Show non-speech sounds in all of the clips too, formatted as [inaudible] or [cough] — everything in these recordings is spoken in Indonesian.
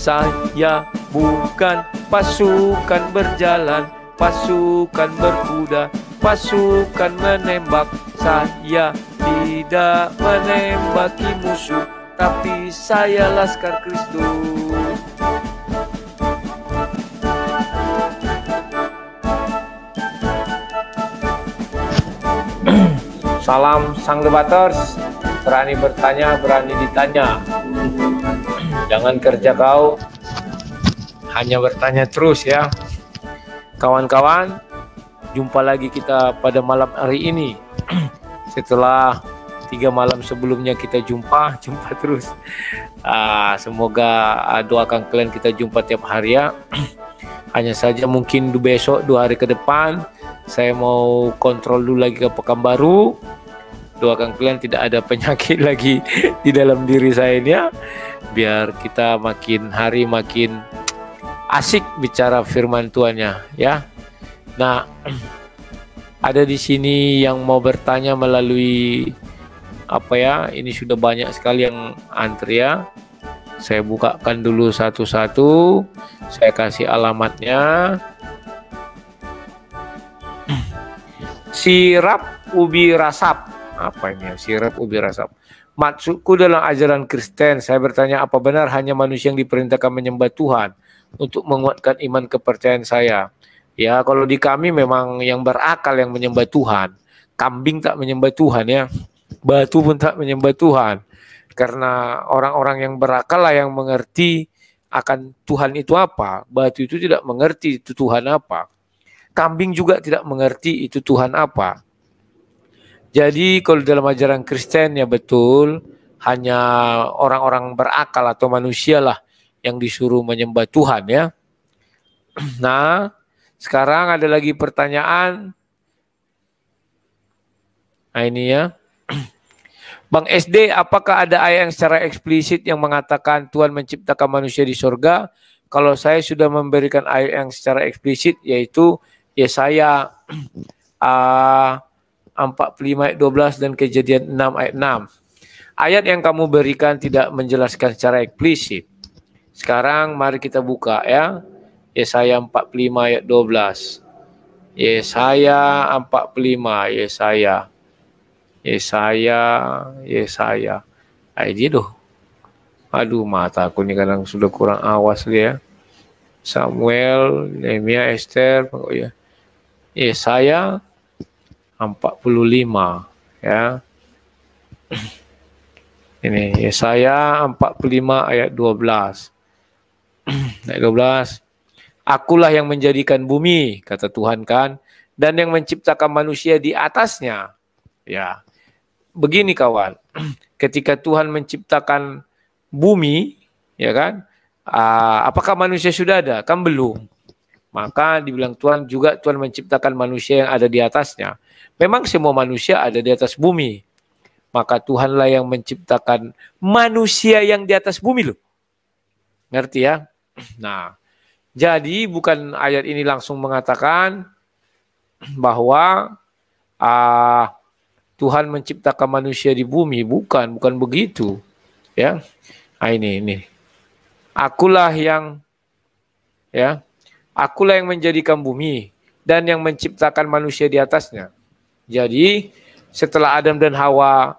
Saya bukan pasukan berjalan Pasukan berkuda Pasukan menembak Saya tidak menembaki musuh Tapi saya Laskar Kristus Salam Sang Debaters Berani bertanya, berani ditanya Jangan kerja kau hanya bertanya terus ya. Kawan-kawan, jumpa lagi kita pada malam hari ini. [clears throat] Setelah tiga malam sebelumnya kita jumpa, [laughs] jumpa terus. Ah, semoga doakan kalian kita jumpa tiap hari ya. [clears throat] Hanya saja mungkin besok dua hari ke depan saya mau kontrol dulu lagi ke Pekanbaru doakan kalian tidak ada [laughs] penyakit lagi di dalam diri saya ini ya biar kita makin hari makin asik bicara firman Tuannya ya. Nah, [clears throat] ada di sini yang mau bertanya melalui apa ya? Ini sudah banyak sekali yang antri ya. Saya bukakan dulu satu-satu. Saya kasih alamatnya. [clears throat] Sirap ubi rasap. Apa ini ya? Sirap ubi rasap. Maksudku dalam ajaran Kristen, saya bertanya apa benar hanya manusia yang diperintahkan menyembah Tuhan untuk menguatkan iman kepercayaan saya. Ya, kalau di kami memang yang berakal yang menyembah Tuhan. Kambing tak menyembah Tuhan ya. Batu pun tak menyembah Tuhan. Karena orang-orang yang berakal lah yang mengerti akan Tuhan itu apa. Batu itu tidak mengerti itu Tuhan apa. Kambing juga tidak mengerti itu Tuhan apa. Jadi kalau dalam ajaran Kristen ya betul hanya orang-orang berakal atau manusialah yang disuruh menyembah Tuhan ya. [clears throat] Nah, sekarang ada lagi pertanyaan. Nah ini ya. [clears throat] Bang SD, apakah ada ayat yang secara eksplisit yang mengatakan Tuhan menciptakan manusia di sorga? Kalau saya sudah memberikan ayat yang secara eksplisit, yaitu Yesaya uh, [clears throat] 45 ayat 12 dan kejadian 6 ayat 6. Ayat yang kamu berikan tidak menjelaskan secara eksplisit. Sekarang mari kita buka ya. Yesaya 45 ayat 12. Yesaya 45, Yesaya. Yesaya, Yesaya. Aidi doh. Aduh mata aku ini kadang sudah kurang awas dia. Samuel, Nehemia, Esther, oh ya. Yesaya 45 ya. Ini Yesaya 45 ayat 12. ayat 12. Akulah yang menjadikan bumi, kata Tuhan kan, dan yang menciptakan manusia di atasnya. Ya. Begini kawan, ketika Tuhan menciptakan bumi, ya kan? Ah, apakah manusia sudah ada? Kan belum. Maka dibilang Tuhan juga Tuhan menciptakan manusia yang ada di atasnya. Memang semua manusia ada di atas bumi. Maka Tuhanlah yang menciptakan manusia yang di atas bumi loh. Ngerti ya? Nah, jadi bukan ayat ini langsung mengatakan bahwa uh, Tuhan menciptakan manusia di bumi, bukan, bukan begitu. Ya. Nah, ini ini. Akulah yang ya, akulah yang menjadikan bumi dan yang menciptakan manusia di atasnya. Jadi setelah Adam dan Hawa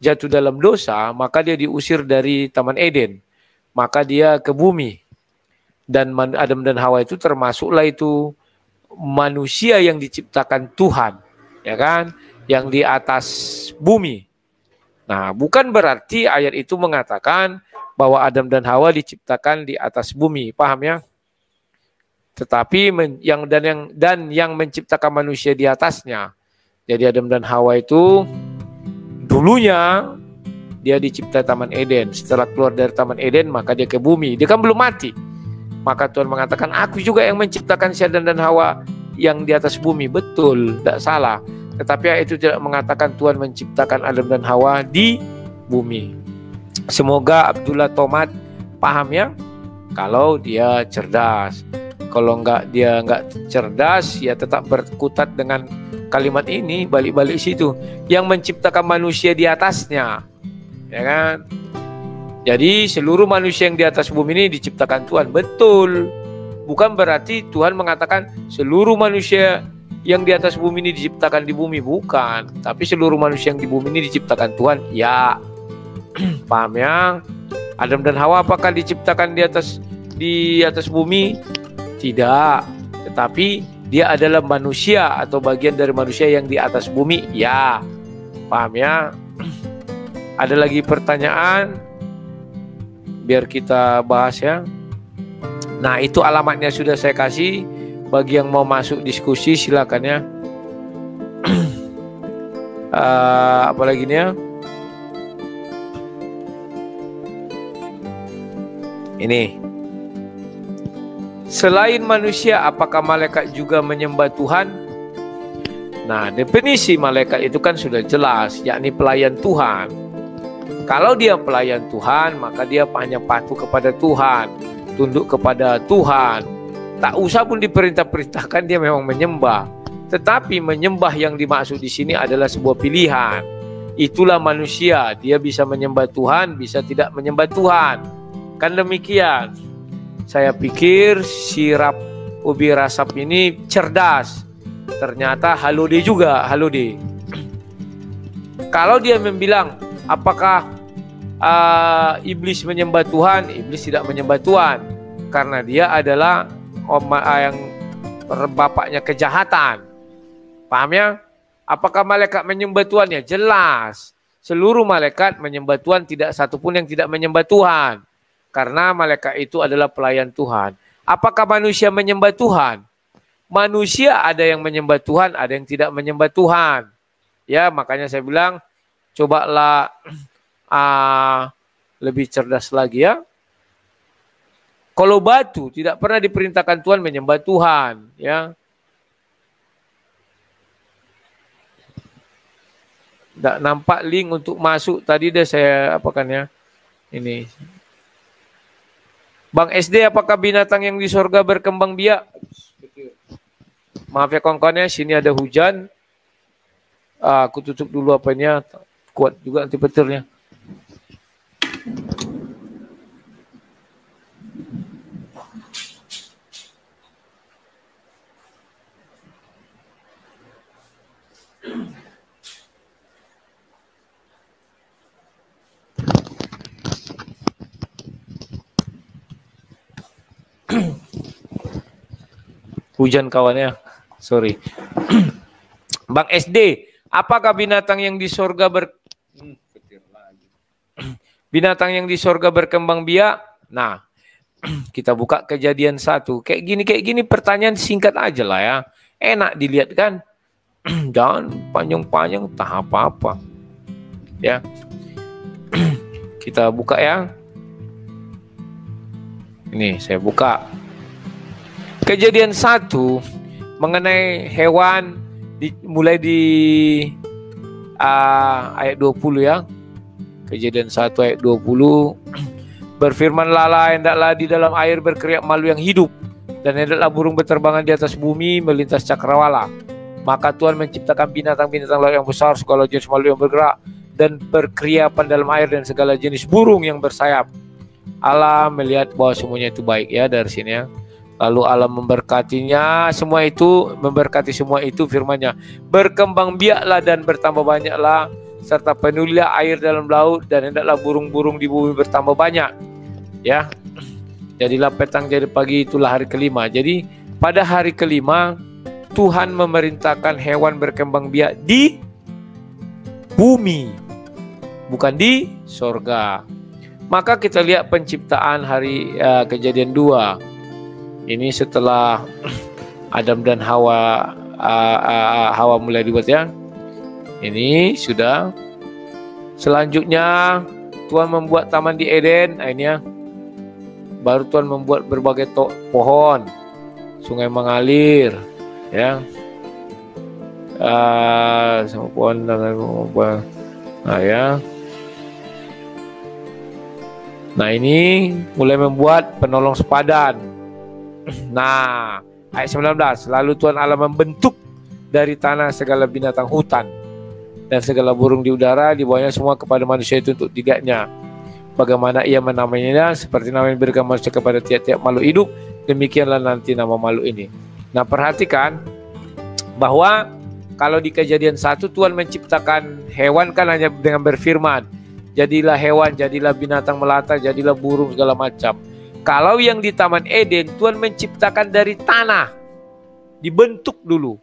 jatuh dalam dosa, maka dia diusir dari Taman Eden. Maka dia ke bumi. Dan Adam dan Hawa itu termasuklah itu manusia yang diciptakan Tuhan, ya kan? Yang di atas bumi. Nah, bukan berarti ayat itu mengatakan bahwa Adam dan Hawa diciptakan di atas bumi, paham ya? Tetapi yang dan yang dan yang menciptakan manusia di atasnya jadi Adam dan Hawa itu dulunya dia dicipta Taman Eden. Setelah keluar dari Taman Eden, maka dia ke bumi. Dia kan belum mati. Maka Tuhan mengatakan, aku juga yang menciptakan si Adam dan Hawa yang di atas bumi. Betul, tidak salah. Tetapi itu tidak mengatakan Tuhan menciptakan Adam dan Hawa di bumi. Semoga Abdullah Tomat paham ya. Kalau dia cerdas, kalau enggak dia enggak cerdas ya tetap berkutat dengan kalimat ini balik-balik situ yang menciptakan manusia di atasnya ya kan jadi seluruh manusia yang di atas bumi ini diciptakan Tuhan betul bukan berarti Tuhan mengatakan seluruh manusia yang di atas bumi ini diciptakan di bumi bukan tapi seluruh manusia yang di bumi ini diciptakan Tuhan ya [clears throat] paham ya Adam dan Hawa apakah diciptakan di atas di atas bumi tidak tetapi dia adalah manusia atau bagian dari manusia yang di atas bumi? Ya. Paham ya? [clears throat] Ada lagi pertanyaan? Biar kita bahas ya. Nah, itu alamatnya sudah saya kasih. Bagi yang mau masuk diskusi silakan ya. uh, [clears throat] eh, apalagi nih? ya? Ini. Selain manusia, apakah malaikat juga menyembah Tuhan? Nah, definisi malaikat itu kan sudah jelas, yakni pelayan Tuhan. Kalau dia pelayan Tuhan, maka dia hanya patuh kepada Tuhan, tunduk kepada Tuhan. Tak usah pun diperintah-perintahkan, dia memang menyembah. Tetapi menyembah yang dimaksud di sini adalah sebuah pilihan. Itulah manusia, dia bisa menyembah Tuhan, bisa tidak menyembah Tuhan. Kan demikian. Saya pikir sirap ubi rasap ini cerdas. Ternyata Haludi juga, Haludi. Kalau dia membilang, apakah uh, iblis menyembah Tuhan? Iblis tidak menyembah Tuhan karena dia adalah ah, yang bapaknya kejahatan. Paham ya? Apakah malaikat menyembah Tuhan? Ya jelas. Seluruh malaikat menyembah Tuhan tidak satupun yang tidak menyembah Tuhan. Karena malaikat itu adalah pelayan Tuhan. Apakah manusia menyembah Tuhan? Manusia ada yang menyembah Tuhan, ada yang tidak menyembah Tuhan. Ya, makanya saya bilang cobalah uh, [clears throat] lebih cerdas lagi ya. Kalau batu tidak pernah diperintahkan Tuhan menyembah Tuhan, ya. Tidak nampak link untuk masuk tadi deh saya apakannya Ini Bang SD, apakah binatang yang di sorga berkembang biak? Maaf ya kawan-kawan ya, sini ada hujan. Ah, aku tutup dulu apanya, kuat juga nanti petirnya. Hujan kawannya. Sorry. [clears throat] Bang SD, apakah binatang yang di sorga ber [clears throat] binatang yang di sorga berkembang biak? Nah, [clears throat] kita buka kejadian satu. Kayak gini, kayak gini pertanyaan singkat aja lah ya. Enak dilihat kan? Jangan panjang-panjang tak apa-apa. Ya. kita buka ya. Ini saya buka. Kejadian satu mengenai hewan di, mulai di uh, ayat 20 ya. Kejadian satu ayat 20 [clears throat] berfirman lala hendaklah di dalam air berkeriak malu yang hidup dan hendaklah burung berterbangan di atas bumi melintas cakrawala. Maka Tuhan menciptakan binatang-binatang laut yang besar, segala jenis malu yang bergerak dan berkeriapan dalam air dan segala jenis burung yang bersayap. Allah melihat bahwa semuanya itu baik ya dari sini ya lalu Allah memberkatinya semua itu memberkati semua itu firman-Nya berkembang biaklah dan bertambah banyaklah serta penuhilah air dalam laut dan hendaklah burung-burung di bumi bertambah banyak ya jadilah petang jadi pagi itulah hari kelima jadi pada hari kelima Tuhan memerintahkan hewan berkembang biak di bumi bukan di sorga maka kita lihat penciptaan hari uh, kejadian 2 ini setelah Adam dan Hawa uh, uh, Hawa mulai dibuat ya. Ini sudah. Selanjutnya Tuhan membuat taman di Eden, nah, ini ya. Baru Tuhan membuat berbagai to- pohon, sungai mengalir, ya. Uh, pohon dengan pohon. Nah ya. Nah ini mulai membuat penolong sepadan [clears throat] Nah, ayat 19, lalu Tuhan Allah membentuk dari tanah segala binatang hutan dan segala burung di udara di bawahnya semua kepada manusia itu untuk tidaknya. Bagaimana ia menamainya seperti nama yang diberikan manusia kepada tiap-tiap makhluk hidup, demikianlah nanti nama makhluk ini. Nah, perhatikan bahwa kalau di kejadian satu Tuhan menciptakan hewan kan hanya dengan berfirman, jadilah hewan, jadilah binatang melata, jadilah burung segala macam. Kalau yang di Taman Eden, Tuhan menciptakan dari tanah, dibentuk dulu.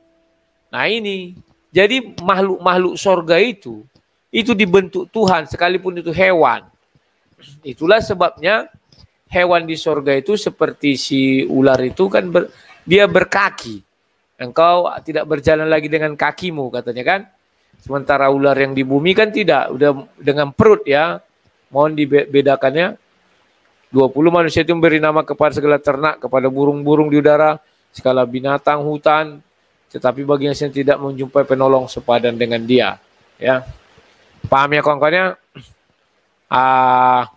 Nah ini, jadi makhluk-makhluk sorga itu, itu dibentuk Tuhan sekalipun itu hewan. Itulah sebabnya hewan di sorga itu seperti si ular itu kan ber, dia berkaki. Engkau tidak berjalan lagi dengan kakimu katanya kan. Sementara ular yang di bumi kan tidak, udah dengan perut ya. Mohon dibedakannya 20 manusia itu memberi nama kepada segala ternak, kepada burung-burung di udara, segala binatang hutan, tetapi bagi yang tidak menjumpai penolong sepadan dengan dia. Ya. Paham ya kawan-kawannya? Ah,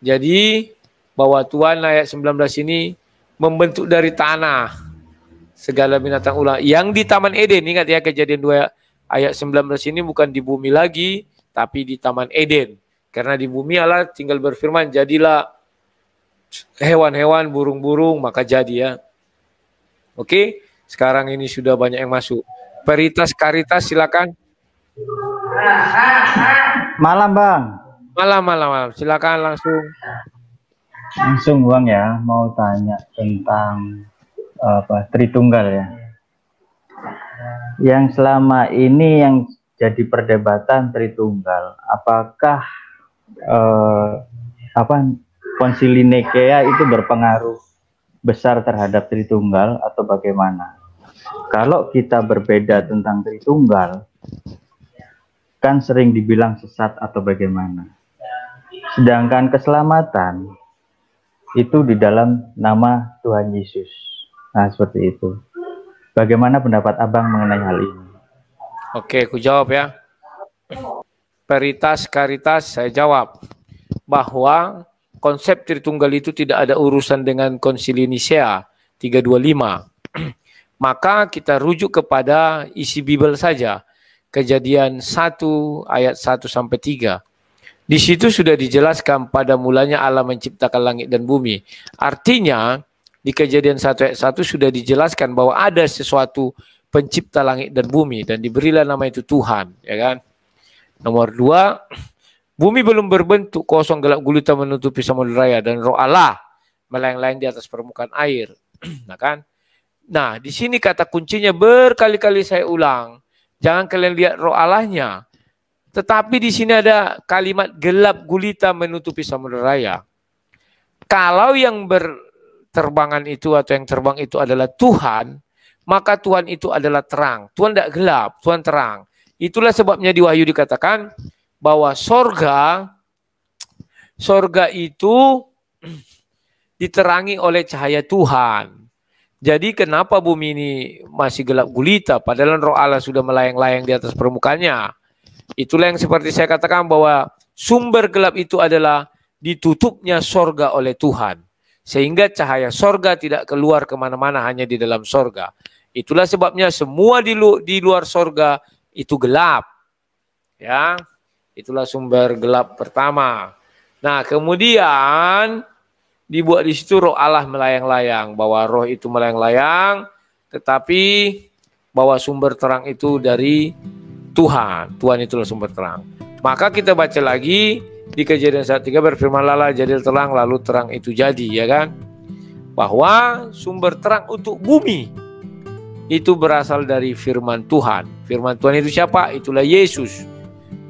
jadi bahwa Tuhan ayat 19 ini membentuk dari tanah segala binatang ular yang di Taman Eden. Ingat ya kejadian 2 ayat 19 ini bukan di bumi lagi tapi di Taman Eden. Karena di bumi Allah tinggal berfirman, jadilah hewan-hewan, burung-burung, maka jadi ya. Oke, sekarang ini sudah banyak yang masuk. Peritas Karitas silakan. Malam, Bang. Malam, malam, malam. Silakan langsung. Langsung, Bang ya, mau tanya tentang apa? Tritunggal ya. Yang selama ini yang jadi perdebatan Tritunggal, apakah eh, apa konsili Nikea itu berpengaruh besar terhadap Tritunggal atau bagaimana? Kalau kita berbeda tentang Tritunggal, kan sering dibilang sesat atau bagaimana. Sedangkan keselamatan itu di dalam nama Tuhan Yesus. Nah, seperti itu. Bagaimana pendapat Abang mengenai hal ini? Oke, aku jawab ya. Peritas Karitas saya jawab bahwa konsep Tritunggal itu tidak ada urusan dengan konsili Nisea 325. Maka kita rujuk kepada isi Bible saja. Kejadian 1 ayat 1 sampai 3. Di situ sudah dijelaskan pada mulanya Allah menciptakan langit dan bumi. Artinya di kejadian 1 ayat 1 sudah dijelaskan bahwa ada sesuatu pencipta langit dan bumi dan diberilah nama itu Tuhan, ya kan? Nomor 2 [clears throat] Bumi belum berbentuk kosong gelap gulita menutupi samudera dan roh Allah melayang-layang di atas permukaan air. [clears throat] nah kan? Nah, di sini kata kuncinya berkali-kali saya ulang. Jangan kalian lihat roh Allahnya. Tetapi di sini ada kalimat gelap gulita menutupi samudera Kalau yang berterbangan itu atau yang terbang itu adalah Tuhan, maka Tuhan itu adalah terang. Tuhan tidak gelap, Tuhan terang. Itulah sebabnya di Wahyu dikatakan, bahwa sorga, sorga itu diterangi oleh cahaya Tuhan. Jadi kenapa bumi ini masih gelap gulita padahal roh Allah sudah melayang-layang di atas permukaannya. Itulah yang seperti saya katakan bahwa sumber gelap itu adalah ditutupnya sorga oleh Tuhan. Sehingga cahaya sorga tidak keluar kemana-mana hanya di dalam sorga. Itulah sebabnya semua di, di luar sorga itu gelap. Ya. Itulah sumber gelap pertama. Nah, kemudian dibuat di situ roh Allah melayang-layang, bahwa roh itu melayang-layang, tetapi bahwa sumber terang itu dari Tuhan. Tuhan itulah sumber terang. Maka kita baca lagi di kejadian saat tiga berfirman lala jadi terang lalu terang itu jadi ya kan bahwa sumber terang untuk bumi itu berasal dari firman Tuhan firman Tuhan itu siapa itulah Yesus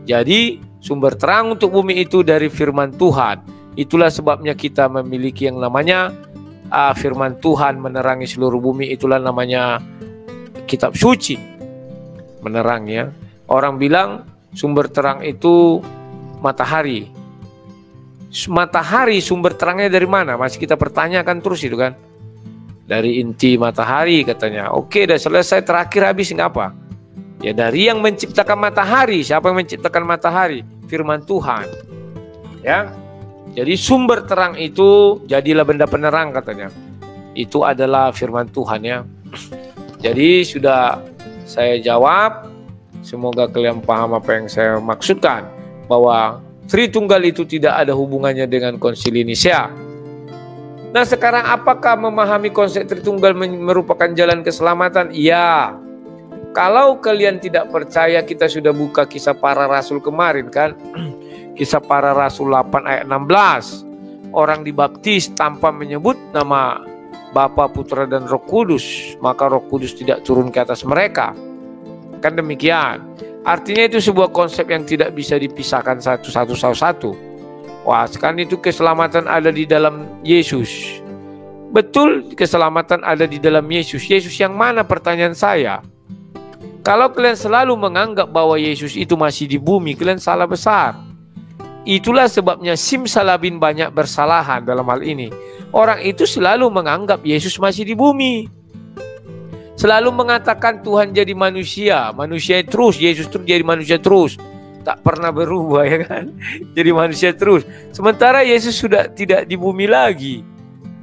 jadi sumber terang untuk bumi itu dari firman Tuhan. Itulah sebabnya kita memiliki yang namanya uh, firman Tuhan menerangi seluruh bumi. Itulah namanya kitab suci menerangnya. Orang bilang sumber terang itu matahari. Matahari sumber terangnya dari mana? Masih kita pertanyakan terus itu kan. Dari inti matahari katanya. Oke, udah selesai terakhir habis nggak apa. Ya dari yang menciptakan matahari, siapa yang menciptakan matahari? Firman Tuhan. Ya. Jadi sumber terang itu jadilah benda penerang katanya. Itu adalah firman Tuhan ya. Jadi sudah saya jawab. Semoga kalian paham apa yang saya maksudkan bahwa Tritunggal itu tidak ada hubungannya dengan konsili Nisea. Nah sekarang apakah memahami konsep Tritunggal merupakan jalan keselamatan? Iya. Kalau kalian tidak percaya kita sudah buka kisah para rasul kemarin kan. [clears throat] Kisah para rasul 8 ayat 16. Orang dibaptis tanpa menyebut nama Bapa, Putra dan Roh Kudus, maka Roh Kudus tidak turun ke atas mereka. Kan demikian. Artinya itu sebuah konsep yang tidak bisa dipisahkan satu-satu satu satu. Wah, sekarang itu keselamatan ada di dalam Yesus. Betul keselamatan ada di dalam Yesus. Yesus yang mana pertanyaan saya? Kalau kalian selalu menganggap bahwa Yesus itu masih di bumi, kalian salah besar. Itulah sebabnya Simsalabin banyak bersalahan dalam hal ini. Orang itu selalu menganggap Yesus masih di bumi. Selalu mengatakan Tuhan jadi manusia, manusia terus, Yesus terus jadi manusia terus. Tak pernah berubah [laughs] ya kan? Jadi manusia terus. Sementara Yesus sudah tidak di bumi lagi.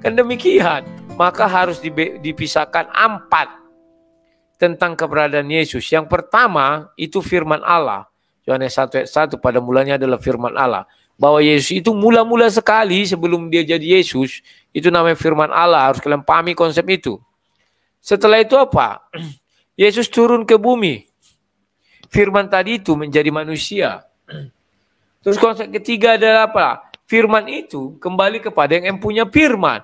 Kan demikian, maka harus dipisahkan empat tentang keberadaan Yesus. Yang pertama itu firman Allah. Yohanes 1 ayat 1 pada mulanya adalah firman Allah. Bahwa Yesus itu mula-mula sekali sebelum dia jadi Yesus, itu namanya firman Allah. Harus kalian pahami konsep itu. Setelah itu apa? [clears throat] Yesus turun ke bumi. Firman tadi itu menjadi manusia. [clears throat] Terus konsep ketiga adalah apa? Firman itu kembali kepada yang punya firman.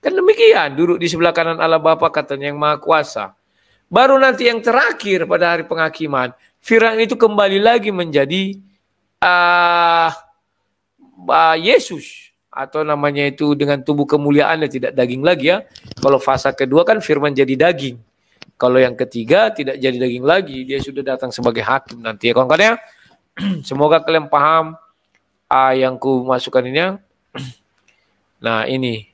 Kan demikian, duduk di sebelah kanan Allah Bapa katanya yang Maha Kuasa. Baru nanti yang terakhir pada hari penghakiman, Firaun itu kembali lagi menjadi uh, uh, Yesus atau namanya itu dengan tubuh kemuliaan dan tidak daging lagi ya. Kalau fase kedua kan firman jadi daging. Kalau yang ketiga tidak jadi daging lagi, dia sudah datang sebagai hakim nanti ya kawan-kawan ya. [clears throat] Semoga kalian paham uh, yang ku masukkan ini. Ya. [clears throat] Nah, ini.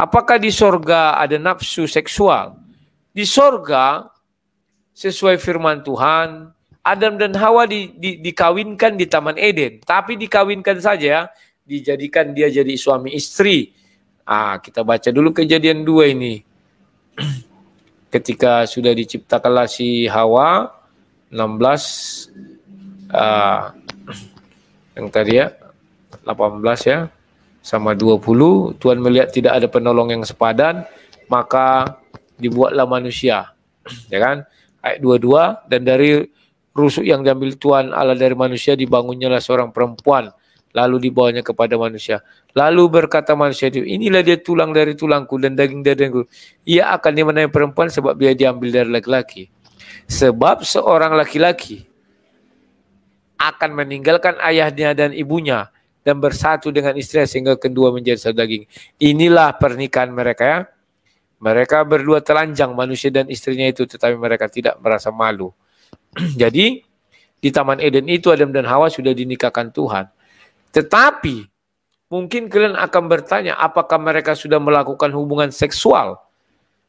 Apakah di sorga ada nafsu seksual? Di sorga sesuai firman Tuhan, Adam dan Hawa di, di, dikawinkan di Taman Eden, tapi dikawinkan saja, dijadikan dia jadi suami istri. Ah, kita baca dulu kejadian dua ini. [clears throat] Ketika sudah diciptakanlah si Hawa, 16 uh, ah, [clears throat] yang tadi ya, 18 ya, sama 20, Tuhan melihat tidak ada penolong yang sepadan, maka dibuatlah manusia, [clears throat] ya kan? ayat 22 dan dari rusuk yang diambil Tuhan Allah dari manusia dibangunnyalah seorang perempuan lalu dibawanya kepada manusia. Lalu berkata manusia itu, inilah dia tulang dari tulangku dan daging dari dagingku. Ia akan dimenangi perempuan sebab dia diambil dari laki-laki. Sebab seorang laki-laki akan meninggalkan ayahnya dan ibunya dan bersatu dengan istri sehingga kedua menjadi satu daging. Inilah pernikahan mereka ya. Mereka berdua telanjang manusia dan istrinya itu tetapi mereka tidak merasa malu. [clears throat] Jadi di Taman Eden itu Adam dan Hawa sudah dinikahkan Tuhan. Tetapi mungkin kalian akan bertanya apakah mereka sudah melakukan hubungan seksual?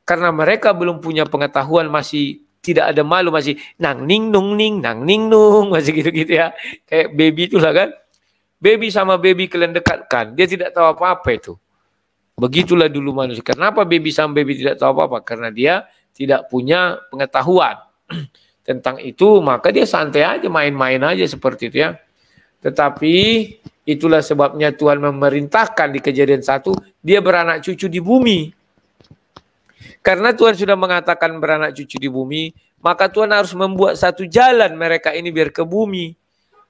Karena mereka belum punya pengetahuan masih tidak ada malu masih nang ning nung ning nang ning nung [laughs] masih gitu-gitu ya. Kayak baby itulah kan. Baby sama baby kalian dekatkan, dia tidak tahu apa-apa itu. Begitulah dulu manusia. Kenapa baby sam baby tidak tahu apa-apa? Karena dia tidak punya pengetahuan [clears throat] tentang itu, maka dia santai aja, main-main aja seperti itu ya. Tetapi itulah sebabnya Tuhan memerintahkan di kejadian satu, dia beranak cucu di bumi. Karena Tuhan sudah mengatakan beranak cucu di bumi, maka Tuhan harus membuat satu jalan mereka ini biar ke bumi.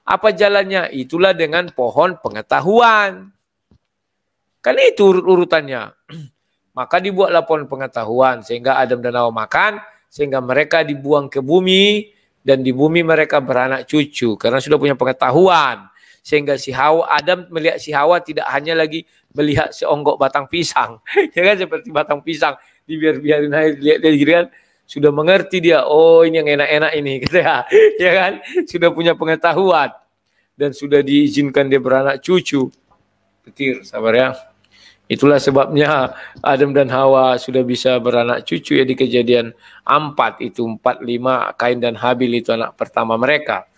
Apa jalannya? Itulah dengan pohon pengetahuan. Kan itu urut-urutannya. [clears throat] Maka dibuatlah pohon pengetahuan sehingga Adam dan Hawa makan, sehingga mereka dibuang ke bumi dan di bumi mereka beranak cucu karena sudah punya pengetahuan. Sehingga si Hawa Adam melihat si Hawa tidak hanya lagi melihat seonggok batang pisang. [laughs] ya kan seperti batang pisang dibiar-biarin aja lihat dia kan sudah mengerti dia oh ini yang enak-enak ini [laughs] gitu ya ya kan sudah punya pengetahuan dan sudah diizinkan dia beranak cucu petir sabar ya Itulah sebabnya Adam dan Hawa sudah bisa beranak cucu ya di kejadian 4 itu 4 5 Kain dan Habil itu anak pertama mereka.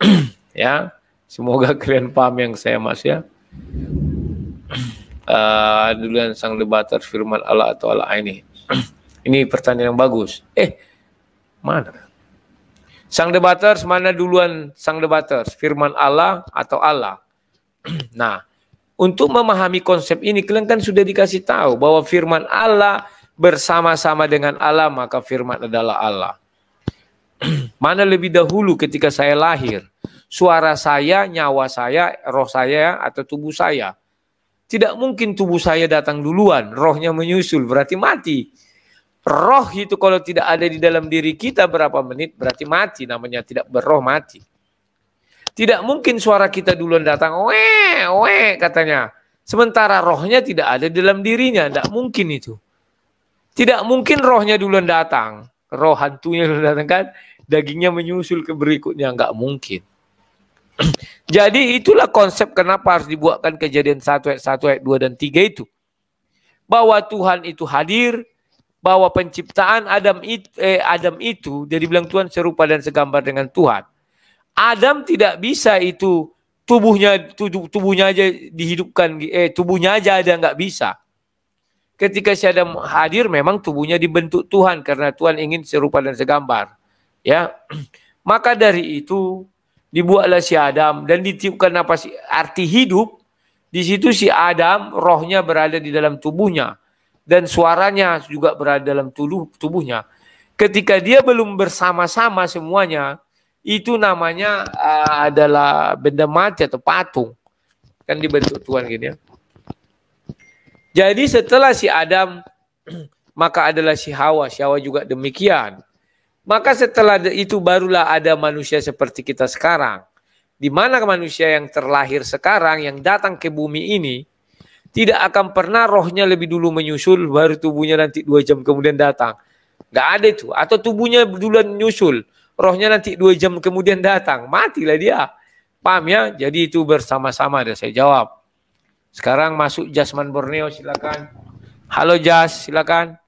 [clears throat] ya. Semoga kalian paham yang saya Mas ya. uh, [clears throat] duluan sang debater firman Allah atau Allah ini. [clears throat] ini pertanyaan yang bagus. Eh, mana? Sang debater mana duluan sang debater firman Allah atau Allah? nah, untuk memahami konsep ini, kalian kan sudah dikasih tahu bahwa firman Allah bersama-sama dengan Allah, maka firman adalah Allah. [clears throat] Mana lebih dahulu ketika saya lahir, suara saya, nyawa saya, roh saya, atau tubuh saya. Tidak mungkin tubuh saya datang duluan, rohnya menyusul, berarti mati. Roh itu kalau tidak ada di dalam diri kita berapa menit, berarti mati, namanya tidak berroh mati. Tidak mungkin suara kita duluan datang, we, we katanya. Sementara rohnya tidak ada dalam dirinya, tidak mungkin itu. Tidak mungkin rohnya duluan datang, roh hantunya duluan datang kan, dagingnya menyusul ke berikutnya, nggak mungkin. [clears throat] Jadi itulah konsep kenapa harus dibuatkan kejadian satu ayat satu ayat dua dan tiga itu. Bahwa Tuhan itu hadir, bahwa penciptaan Adam itu, eh, Adam itu jadi bilang Tuhan serupa dan segambar dengan Tuhan. Adam tidak bisa itu tubuhnya tubuhnya aja dihidupkan eh tubuhnya aja ada nggak bisa. Ketika si Adam hadir memang tubuhnya dibentuk Tuhan karena Tuhan ingin serupa dan segambar. Ya. [clears throat] Maka dari itu dibuatlah si Adam dan ditiupkan apa sih arti hidup di situ si Adam rohnya berada di dalam tubuhnya dan suaranya juga berada dalam tubuh tubuhnya ketika dia belum bersama-sama semuanya itu namanya uh, adalah benda mati atau patung kan dibentuk Tuhan gini ya jadi setelah si Adam [clears throat] maka adalah si Hawa si Hawa juga demikian maka setelah itu barulah ada manusia seperti kita sekarang di mana manusia yang terlahir sekarang yang datang ke bumi ini tidak akan pernah rohnya lebih dulu menyusul baru tubuhnya nanti dua jam kemudian datang nggak ada itu atau tubuhnya duluan menyusul rohnya nanti dua jam kemudian datang, matilah dia. Paham ya? Jadi itu bersama-sama ada saya jawab. Sekarang masuk Jasman Borneo silakan. Halo Jas, silakan.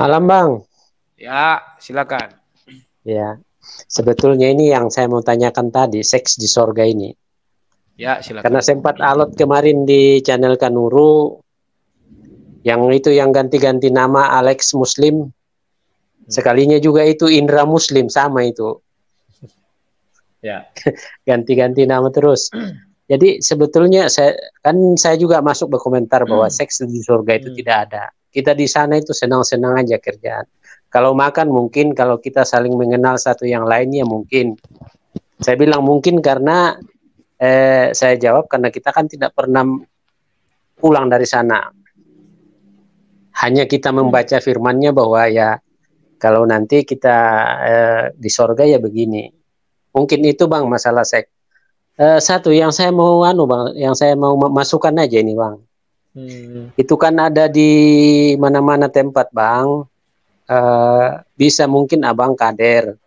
Malam Bang. Ya, silakan. Ya. Sebetulnya ini yang saya mau tanyakan tadi, seks di sorga ini. Ya, silakan. Karena sempat alot kemarin di channel Kanuru yang itu yang ganti-ganti nama Alex Muslim Hmm. Sekalinya juga itu Indra Muslim sama itu. [laughs] Ya. [laughs] Ganti-ganti nama terus. [clears throat] Jadi sebetulnya saya kan saya juga masuk berkomentar bahwa hmm. seks di surga itu hmm. tidak ada. Kita di sana itu senang-senang aja kerjaan. Kalau makan mungkin, kalau kita saling mengenal satu yang lainnya mungkin. Saya bilang mungkin karena eh, saya jawab karena kita kan tidak pernah pulang dari sana. Hanya kita membaca hmm. firmannya bahwa ya kalau nanti kita eh, di sorga ya begini mungkin itu bang masalah sek eh, satu yang saya mau anu bang yang saya mau masukkan aja ini bang hmm. itu kan ada di mana-mana tempat bang eh, bisa mungkin abang kader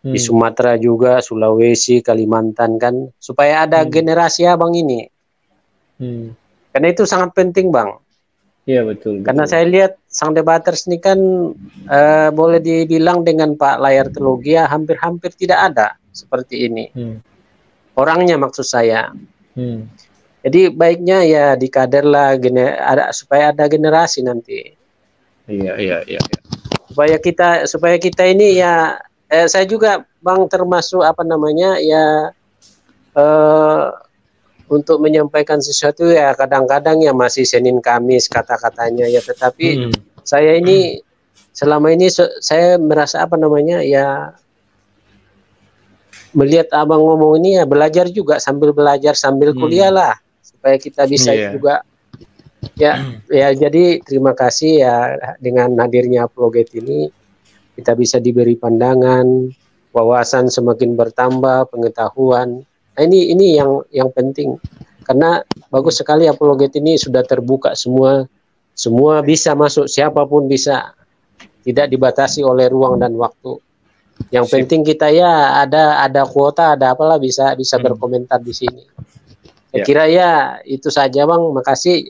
hmm. di Sumatera juga Sulawesi Kalimantan kan supaya ada hmm. generasi abang ini hmm. karena itu sangat penting bang Iya betul, betul. Karena saya lihat Sang debater ini kan uh, boleh dibilang dengan Pak Layar Telugia ya, hampir-hampir tidak ada seperti ini. Hmm. Orangnya maksud saya. Hmm. Jadi baiknya ya dikader lah ada, supaya ada generasi nanti. Iya, iya, iya, iya. Supaya kita supaya kita ini ya eh, saya juga Bang termasuk apa namanya ya eh untuk menyampaikan sesuatu ya kadang-kadang ya masih Senin Kamis kata-katanya ya tetapi hmm. saya ini hmm. selama ini saya merasa apa namanya ya melihat abang ngomong ini ya belajar juga sambil belajar sambil hmm. kuliah lah supaya kita bisa yeah. juga ya hmm. ya jadi terima kasih ya dengan hadirnya Proget ini kita bisa diberi pandangan wawasan semakin bertambah pengetahuan Nah, ini ini yang yang penting karena bagus sekali apologet ini sudah terbuka semua semua bisa masuk siapapun bisa tidak dibatasi oleh ruang dan waktu yang Sip. penting kita ya ada ada kuota ada apalah bisa bisa hmm. berkomentar di sini. Ya. kira ya itu saja bang. Makasih.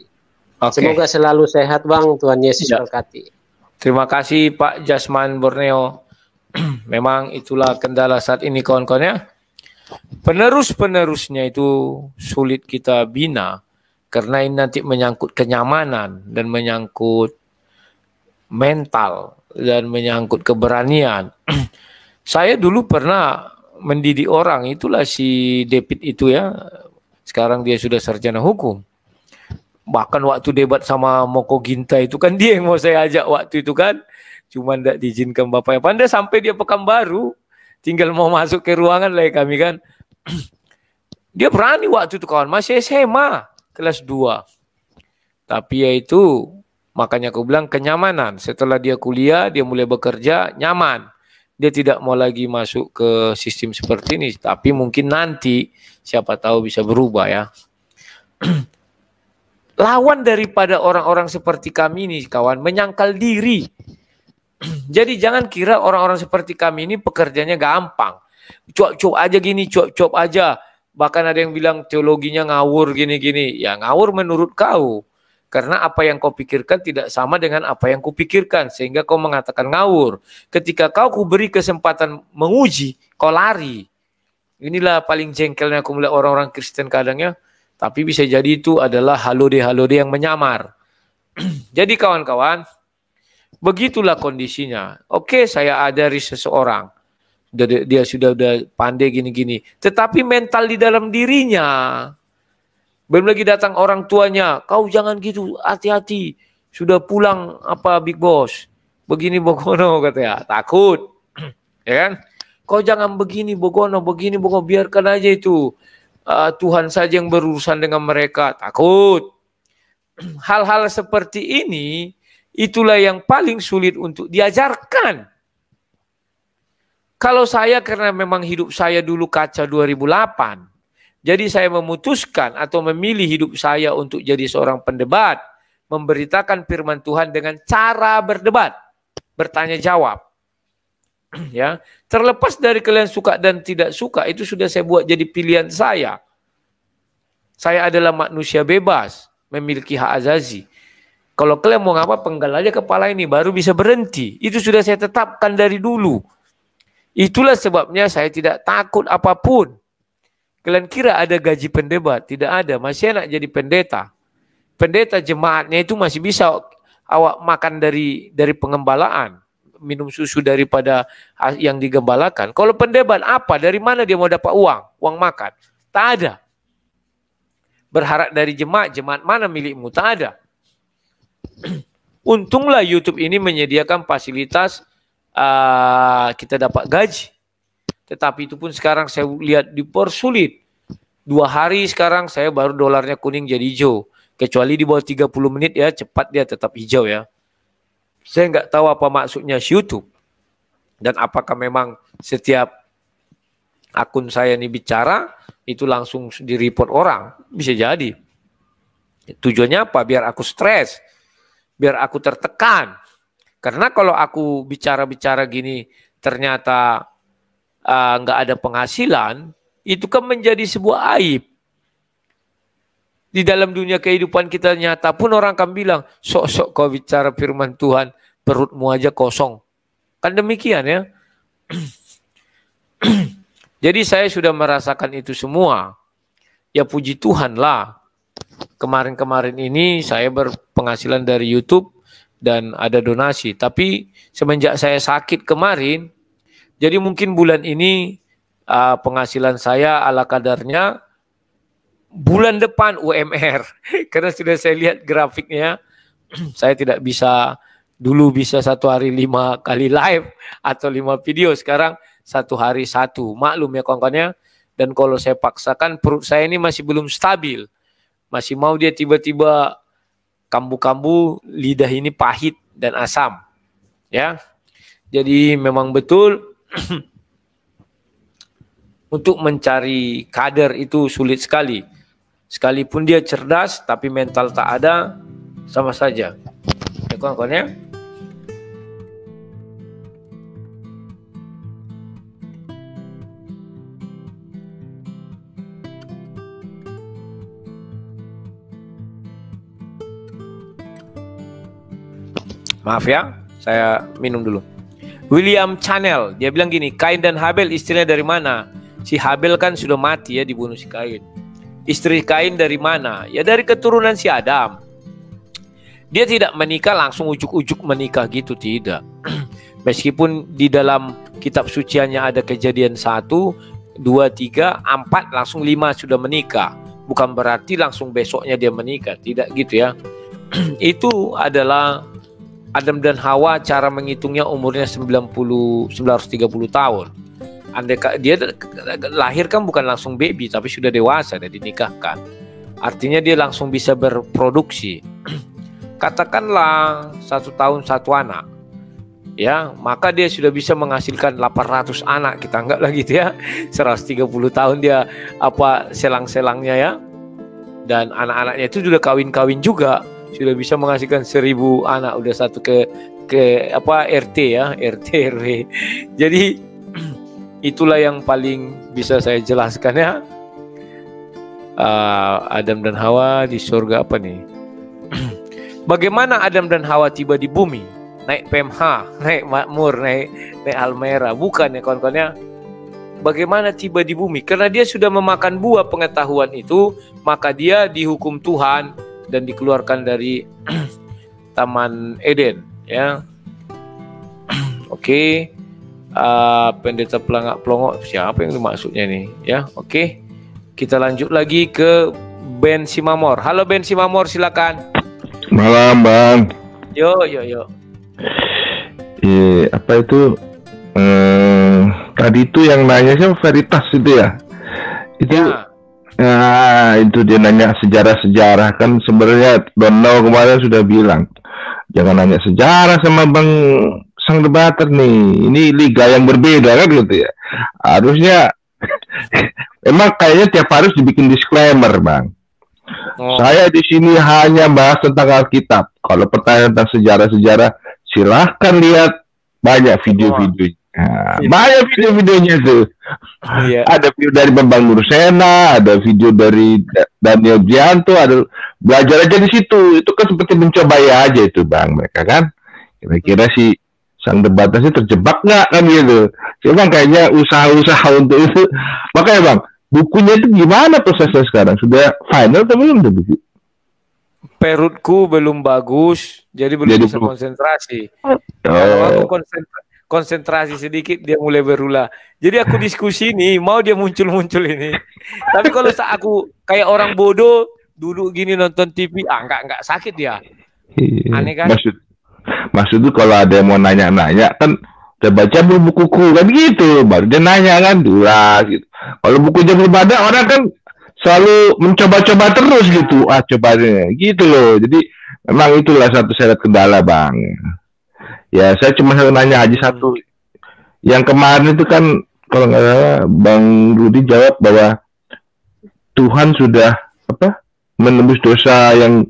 Okay. Semoga selalu sehat bang. Tuhan Yesus ya. berkati. Terima kasih Pak Jasman Borneo. [clears throat] Memang itulah kendala saat ini kawan kawannya Penerus-penerusnya itu sulit kita bina karena ini nanti menyangkut kenyamanan dan menyangkut mental dan menyangkut keberanian. [clears throat] Saya dulu pernah mendidik orang, itulah si David itu ya. Sekarang dia sudah sarjana hukum. Bahkan waktu debat sama Moko Ginta itu kan dia yang mau saya ajak waktu itu kan. Cuma tidak diizinkan bapaknya. Pandai sampai dia pekan baru tinggal mau masuk ke ruangan lah ya kami kan. [clears throat] Dia berani waktu itu kawan, masih SMA kelas 2. Tapi ya itu makanya aku bilang kenyamanan. Setelah dia kuliah, dia mulai bekerja, nyaman. Dia tidak mau lagi masuk ke sistem seperti ini, tapi mungkin nanti siapa tahu bisa berubah ya. [clears throat] Lawan daripada orang-orang seperti kami ini kawan menyangkal diri [clears throat] Jadi jangan kira orang-orang seperti kami ini pekerjaannya gampang. Cuap-cuap aja gini, cuap-cuap aja. Bahkan ada yang bilang teologinya ngawur gini-gini. Ya ngawur menurut kau. Karena apa yang kau pikirkan tidak sama dengan apa yang kupikirkan. Sehingga kau mengatakan ngawur. Ketika kau kuberi kesempatan menguji, kau lari. Inilah paling jengkelnya aku melihat orang-orang Kristen kadangnya. Tapi bisa jadi itu adalah halode-halode yang menyamar. [clears throat] jadi kawan-kawan, Begitulah kondisinya. Oke, saya ajari seseorang. Dia, sudah udah pandai gini-gini. Tetapi mental di dalam dirinya. Belum lagi datang orang tuanya. Kau jangan gitu, hati-hati. Sudah pulang apa Big Boss. Begini Bogono [laughs] katanya. Takut. [clears throat] ya kan? Kau jangan begini Bogono, begini Bogono. Biarkan aja itu. Uh, Tuhan saja yang berurusan dengan mereka. Takut. [clears throat] Hal-hal seperti ini Itulah yang paling sulit untuk diajarkan. Kalau saya karena memang hidup saya dulu kaca 2008, jadi saya memutuskan atau memilih hidup saya untuk jadi seorang pendebat, memberitakan firman Tuhan dengan cara berdebat, bertanya jawab. [clears throat] ya, terlepas dari kalian suka dan tidak suka, itu sudah saya buat jadi pilihan saya. Saya adalah manusia bebas, memiliki hak azazi. Kalau kalian mau ngapa penggal aja kepala ini baru bisa berhenti. Itu sudah saya tetapkan dari dulu. Itulah sebabnya saya tidak takut apapun. Kalian kira ada gaji pendebat? Tidak ada. Masih enak jadi pendeta. Pendeta jemaatnya itu masih bisa awak makan dari dari pengembalaan. Minum susu daripada yang digembalakan. Kalau pendebat apa? Dari mana dia mau dapat uang? Uang makan? Tak ada. Berharap dari jemaat, jemaat mana milikmu? Tak ada [clears throat] Untunglah YouTube ini menyediakan fasilitas uh, kita dapat gaji. Tetapi itu pun sekarang saya lihat dipersulit. Dua hari sekarang saya baru dolarnya kuning jadi hijau. Kecuali di bawah 30 menit ya cepat dia tetap hijau ya. Saya nggak tahu apa maksudnya YouTube. Dan apakah memang setiap akun saya ini bicara itu langsung di report orang bisa jadi tujuannya apa biar aku stres biar aku tertekan. Karena kalau aku bicara-bicara gini ternyata eh, nggak uh, ada penghasilan, itu kan menjadi sebuah aib. Di dalam dunia kehidupan kita nyata pun orang akan bilang, sok-sok kau bicara firman Tuhan, perutmu aja kosong. Kan demikian ya. [clears throat] Jadi saya sudah merasakan itu semua. Ya puji Tuhan lah kemarin-kemarin ini saya berpenghasilan dari YouTube dan ada donasi. Tapi semenjak saya sakit kemarin, jadi mungkin bulan ini uh, penghasilan saya ala kadarnya. Bulan depan UMR [laughs] karena sudah saya lihat grafiknya, [clears throat] saya tidak bisa dulu bisa satu hari lima kali live atau lima video sekarang satu hari satu maklum ya kawan-kawannya dan kalau saya paksakan perut saya ini masih belum stabil masih mau dia tiba-tiba kambu-kambu lidah ini pahit dan asam. Ya. Jadi memang betul [clears throat] untuk mencari kader itu sulit sekali. Sekalipun dia cerdas tapi mental tak ada sama saja. Ya kawan-kawan ya. Maaf ya, saya minum dulu. William Channel, dia bilang gini, Kain dan Habel istrinya dari mana? Si Habel kan sudah mati ya dibunuh si Kain. Istri Kain dari mana? Ya dari keturunan si Adam. Dia tidak menikah langsung ujuk-ujuk menikah gitu, tidak. [clears throat] Meskipun di dalam kitab suciannya ada kejadian satu, dua, tiga, empat, langsung lima sudah menikah. Bukan berarti langsung besoknya dia menikah, tidak gitu ya. [clears throat] Itu adalah Adam dan Hawa cara menghitungnya umurnya 90 930 tahun. Andai dia lahir kan bukan langsung baby tapi sudah dewasa dan dinikahkan. Artinya dia langsung bisa berproduksi. [clears throat] Katakanlah satu tahun satu anak. Ya, maka dia sudah bisa menghasilkan 800 anak kita enggak lagi gitu ya. 130 [laughs] tahun dia apa selang-selangnya ya. Dan anak-anaknya itu sudah kawin-kawin juga sudah bisa menghasilkan seribu anak udah satu ke ke apa RT ya [laughs] RT RW jadi [clears throat] itulah yang paling bisa saya jelaskan ya ah, Adam dan Hawa di surga apa nih [clears throat] bagaimana Adam dan Hawa tiba di bumi naik PMH [laughs] naik Makmur naik naik Almera bukan ya kawan ya bagaimana tiba di bumi. Karena dia sudah memakan buah pengetahuan itu, maka dia dihukum Tuhan dan dikeluarkan dari [clears throat] Taman Eden ya. [clears throat] oke. Okay. Uh, pendeta pelangak pelongok siapa yang maksudnya nih ya. Oke. Okay. Kita lanjut lagi ke Ben Simamor. Halo Ben Simamor, silakan. Malam, Bang. Yo, yo, yo. Iya, apa itu? Eh, tadi itu yang nanya siapa Veritas itu ya? Itu ya Nah, itu dia nanya sejarah-sejarah kan sebenarnya Donau kemarin sudah bilang jangan nanya sejarah sama Bang Sang Debater nih. Ini liga yang berbeda kan gitu ya. Harusnya [laughs] emang kayaknya tiap harus dibikin disclaimer, Bang. Oh. Saya di sini hanya bahas tentang Alkitab. Kalau pertanyaan tentang sejarah-sejarah, silahkan lihat banyak video-video Nah, banyak video-videonya tuh. Iya. Ada video dari Bambang Nursena, ada video dari Daniel Gianto, ada belajar aja di situ. Itu kan seperti mencoba ya aja itu bang mereka kan. Kira-kira si sang debatnya sih terjebak nggak kan gitu. Cuma kayaknya usaha-usaha untuk itu. Makanya bang, bukunya itu gimana prosesnya sekarang? Sudah final atau belum tuh buku? Perutku belum bagus, jadi belum jadi, bisa konsentrasi. Oh. Kalau aku konsentrasi konsentrasi sedikit dia mulai berulah. Jadi aku diskusi ini mau dia muncul-muncul ini. Tapi kalau saat aku kayak orang bodoh duduk gini nonton TV, ah enggak enggak sakit dia. Iya. Aneh kan? Maksud maksud tuh kalau ada yang mau nanya-nanya kan coba coba bukuku kan gitu baru dia nanya kan duras gitu kalau bukunya belum ada orang kan selalu mencoba-coba terus gitu ah coba deh gitu loh jadi memang itulah satu syarat kendala bang Ya, saya cuma nanya aja hmm. satu. Yang kemarin itu kan kalau nggak salah Bang Rudi jawab bahwa Tuhan sudah apa menembus dosa yang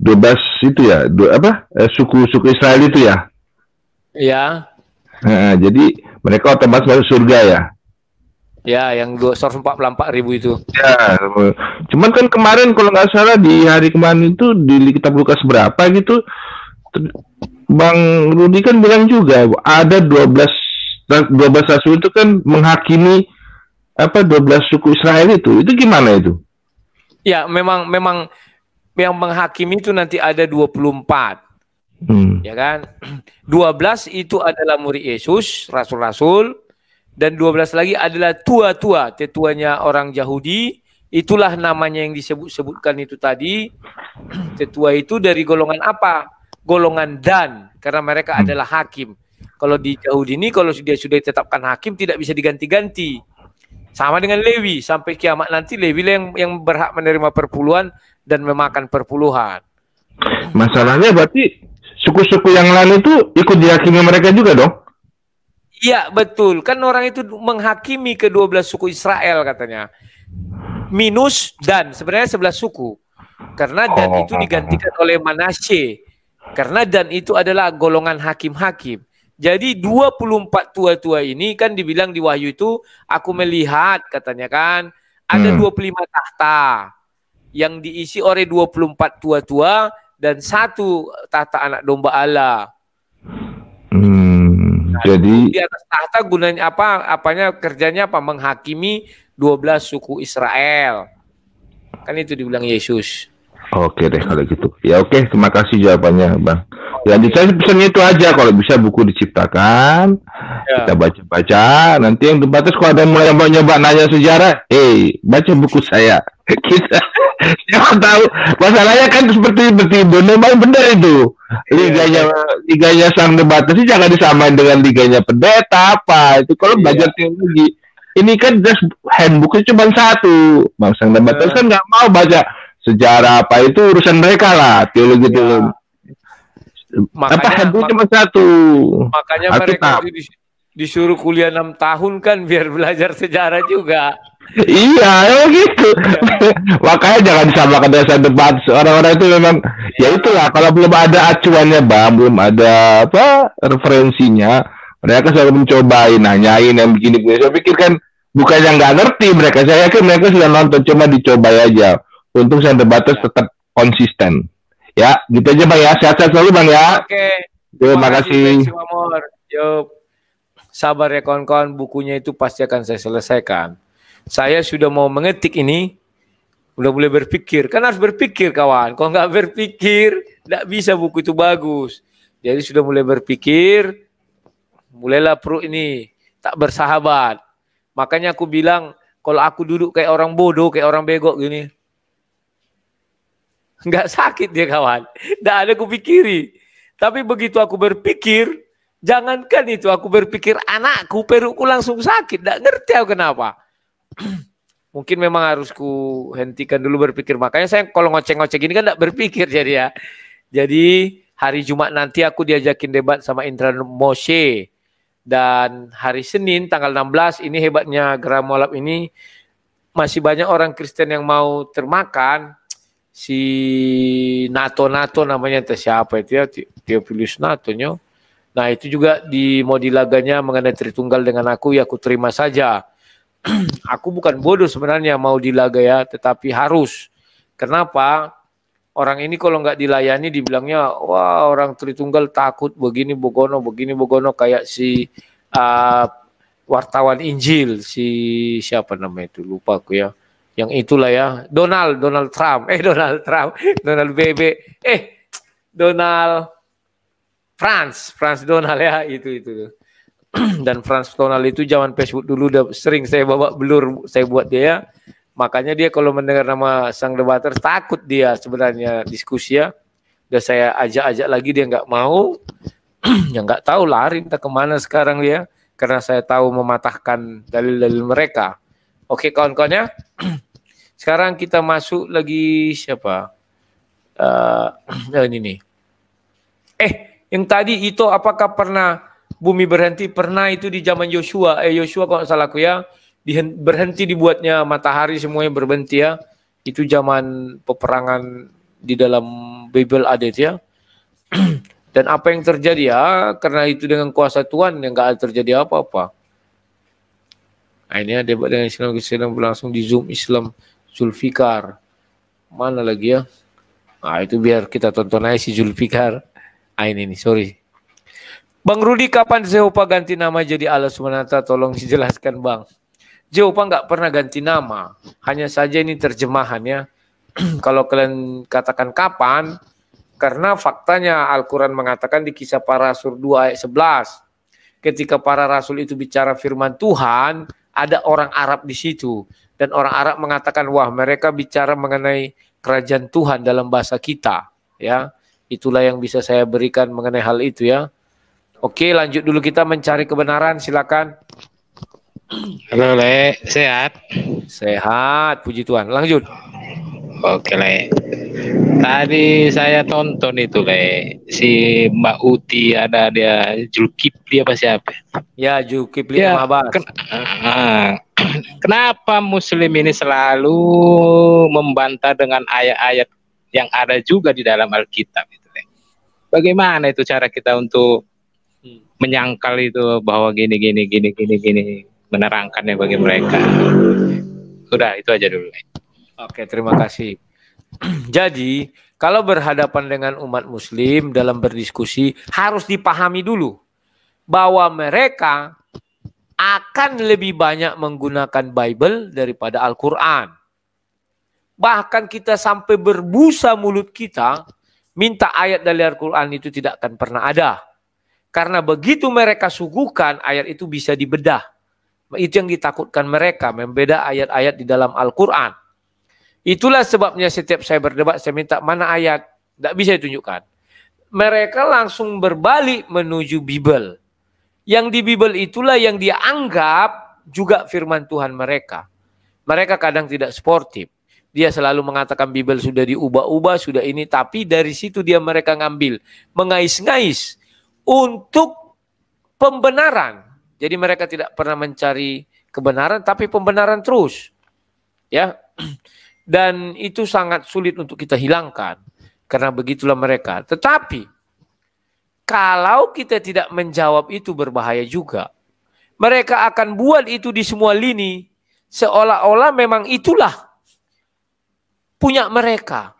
dobas itu ya, do, apa eh, suku-suku eh, Israel itu ya? Iya. Nah, jadi mereka otomatis masuk surga ya. Ya, yang dua empat ribu itu. Ya, cuman kan kemarin kalau nggak salah di hari kemarin itu di kitab Lukas berapa gitu Bang Rudi kan bilang juga ada 12 12 rasul itu kan menghakimi apa 12 suku Israel itu. Itu gimana itu? Ya, memang memang yang menghakimi itu nanti ada 24. Hmm. Ya kan? 12 itu adalah murid Yesus, rasul-rasul dan 12 lagi adalah tua-tua, tetuanya orang Yahudi. Itulah namanya yang disebut-sebutkan itu tadi. Tetua itu dari golongan apa? golongan dan karena mereka hmm. adalah hakim. Kalau di Yahudi ini kalau dia sudah ditetapkan hakim tidak bisa diganti-ganti. Sama dengan Lewi sampai kiamat nanti Lewi yang yang berhak menerima perpuluhan dan memakan perpuluhan. Masalahnya berarti suku-suku yang lain itu ikut dihakimi mereka juga dong? Iya betul kan orang itu menghakimi kedua belas suku Israel katanya minus dan sebenarnya sebelas suku karena dan oh. itu digantikan oleh Manasye karena dan itu adalah golongan hakim-hakim. Jadi 24 tua-tua ini kan dibilang di Wahyu itu aku melihat katanya kan ada hmm. 25 tahta yang diisi oleh 24 tua-tua dan satu tahta anak domba Allah. Hmm, nah, jadi di atas tahta gunanya apa? Apanya kerjanya apa? Menghakimi 12 suku Israel. Kan itu dibilang Yesus. Oke deh kalau gitu. Ya oke, terima kasih jawabannya, Bang. Ya, di saya pesannya itu aja kalau bisa buku diciptakan, ya. kita baca-baca. Nanti yang terbatas kalau ada yang mulai mau nyoba nanya sejarah, eh hey, baca buku saya. [laughs] kita siapa tahu masalahnya kan seperti seperti memang benar itu iya, iya. liganya ya. liganya sang debat sih jangan disamain dengan liganya pendeta apa itu kalau ya. belajar teologi ini kan just handbooknya cuma satu bang sang debat ya. kan nggak mau baca sejarah apa itu urusan mereka lah teologi itu Ya. Makanya, apa itu cuma satu. Makanya Hati mereka disuruh kuliah enam tahun kan biar belajar sejarah juga. iya, ya gitu. [laughs] Makanya jangan disamakan dengan satu debat. Orang-orang itu memang ya. ya itulah kalau belum ada acuannya, Bang, belum ada apa referensinya, mereka selalu mencoba nanyain yang begini begini. Saya pikir kan bukan yang nggak ngerti mereka. Saya yakin mereka sudah nonton cuma dicoba aja. Untung saya terbatas iya. tetap konsisten. Ya, gitu aja Bang ya. Sehat-sehat selalu Bang ya. Oke. terima kasih Yo, sabar ya kawan-kawan. Bukunya itu pasti akan saya selesaikan. Saya sudah mau mengetik ini. Udah boleh berpikir. Kan harus berpikir kawan. Kalau nggak berpikir, nggak bisa buku itu bagus. Jadi sudah mulai berpikir. Mulailah perut ini. Tak bersahabat. Makanya aku bilang, kalau aku duduk kayak orang bodoh, kayak orang bego gini, nggak sakit dia kawan. tidak ada kupikiri. Tapi begitu aku berpikir, jangankan itu aku berpikir anakku, perutku langsung sakit. Nggak ngerti aku kenapa. [clears throat] Mungkin memang harus ku hentikan dulu berpikir. Makanya saya kalau ngoceng-ngoceng ini kan tidak berpikir jadi ya. Jadi hari Jumat nanti aku diajakin debat sama Indra Moshe. Dan hari Senin tanggal 16 ini hebatnya Geram Walap ini masih banyak orang Kristen yang mau termakan si NATO NATO namanya entah siapa itu ya Theophilus NATO nyo. Nah itu juga di mau dilaganya mengenai Tritunggal dengan aku ya aku terima saja. [clears throat] aku bukan bodoh sebenarnya mau dilaga ya tetapi harus. Kenapa? Orang ini kalau nggak dilayani dibilangnya wah orang Tritunggal takut begini bogono begini bogono kayak si uh, wartawan Injil si siapa namanya itu lupa aku ya yang itulah ya Donald Donald Trump eh Donald Trump Donald BB eh Donald France France Donald ya itu itu [clears throat] dan France Donald itu zaman Facebook dulu udah sering saya bawa belur saya buat dia ya. makanya dia kalau mendengar nama sang debater takut dia sebenarnya diskusi ya udah saya ajak-ajak lagi dia nggak mau [clears throat] yang nggak tahu lari entah kemana sekarang dia karena saya tahu mematahkan dalil-dalil mereka oke kawan-kawannya [clears throat] Sekarang kita masuk lagi siapa? Uh, [clears throat] ini nih. Eh, yang tadi itu apakah pernah bumi berhenti? Pernah itu di zaman Yosua. Eh Yosua kalau salah aku ya, berhenti dibuatnya matahari semuanya berhenti ya. Itu zaman peperangan di dalam Bible Adet ya. [clears throat] Dan apa yang terjadi ya? Karena itu dengan kuasa Tuhan yang nggak terjadi apa-apa. Nah, ini ada debat dengan Islam Islam berlangsung di Zoom Islam Zulfikar. Mana lagi ya? Nah, itu biar kita tonton aja si Zulfikar. Ah ini nih, sorry. Bang Rudi kapan Zeopa ganti nama jadi Allah Sumanata? Tolong dijelaskan Bang. Zeopa nggak pernah ganti nama, hanya saja ini terjemahannya. [clears throat] Kalau kalian katakan kapan, karena faktanya Al-Quran mengatakan di kisah para rasul 2 ayat 11, ketika para rasul itu bicara firman Tuhan, ada orang Arab di situ dan orang Arab mengatakan wah mereka bicara mengenai kerajaan Tuhan dalam bahasa kita ya itulah yang bisa saya berikan mengenai hal itu ya oke lanjut dulu kita mencari kebenaran silakan halo le sehat sehat puji Tuhan lanjut oke le Tadi saya tonton itu kayak si Mbak Uti ada dia Julkipli apa siapa? Ya Julkipli ya, Mahabas. Ken ah, [clears throat] kenapa Muslim ini selalu membantah dengan ayat-ayat yang ada juga di dalam Alkitab itu? Bagaimana itu cara kita untuk hmm. menyangkal itu bahwa gini gini gini gini gini menerangkannya bagi mereka? Sudah itu aja dulu. Oke terima kasih. [clears throat] Jadi, kalau berhadapan dengan umat muslim dalam berdiskusi harus dipahami dulu bahwa mereka akan lebih banyak menggunakan Bible daripada Al-Qur'an. Bahkan kita sampai berbusa mulut kita minta ayat dari Al-Qur'an itu tidak akan pernah ada. Karena begitu mereka suguhkan ayat itu bisa dibedah. Itu yang ditakutkan mereka, membeda ayat-ayat di dalam Al-Qur'an Itulah sebabnya setiap saya berdebat saya minta mana ayat, tidak bisa ditunjukkan. Mereka langsung berbalik menuju Bibel. Yang di Bibel itulah yang dianggap juga firman Tuhan mereka. Mereka kadang tidak sportif. Dia selalu mengatakan Bibel sudah diubah-ubah, sudah ini. Tapi dari situ dia mereka ngambil. Mengais-ngais untuk pembenaran. Jadi mereka tidak pernah mencari kebenaran, tapi pembenaran terus. Ya, dan itu sangat sulit untuk kita hilangkan. Karena begitulah mereka. Tetapi, kalau kita tidak menjawab itu berbahaya juga. Mereka akan buat itu di semua lini. Seolah-olah memang itulah punya mereka.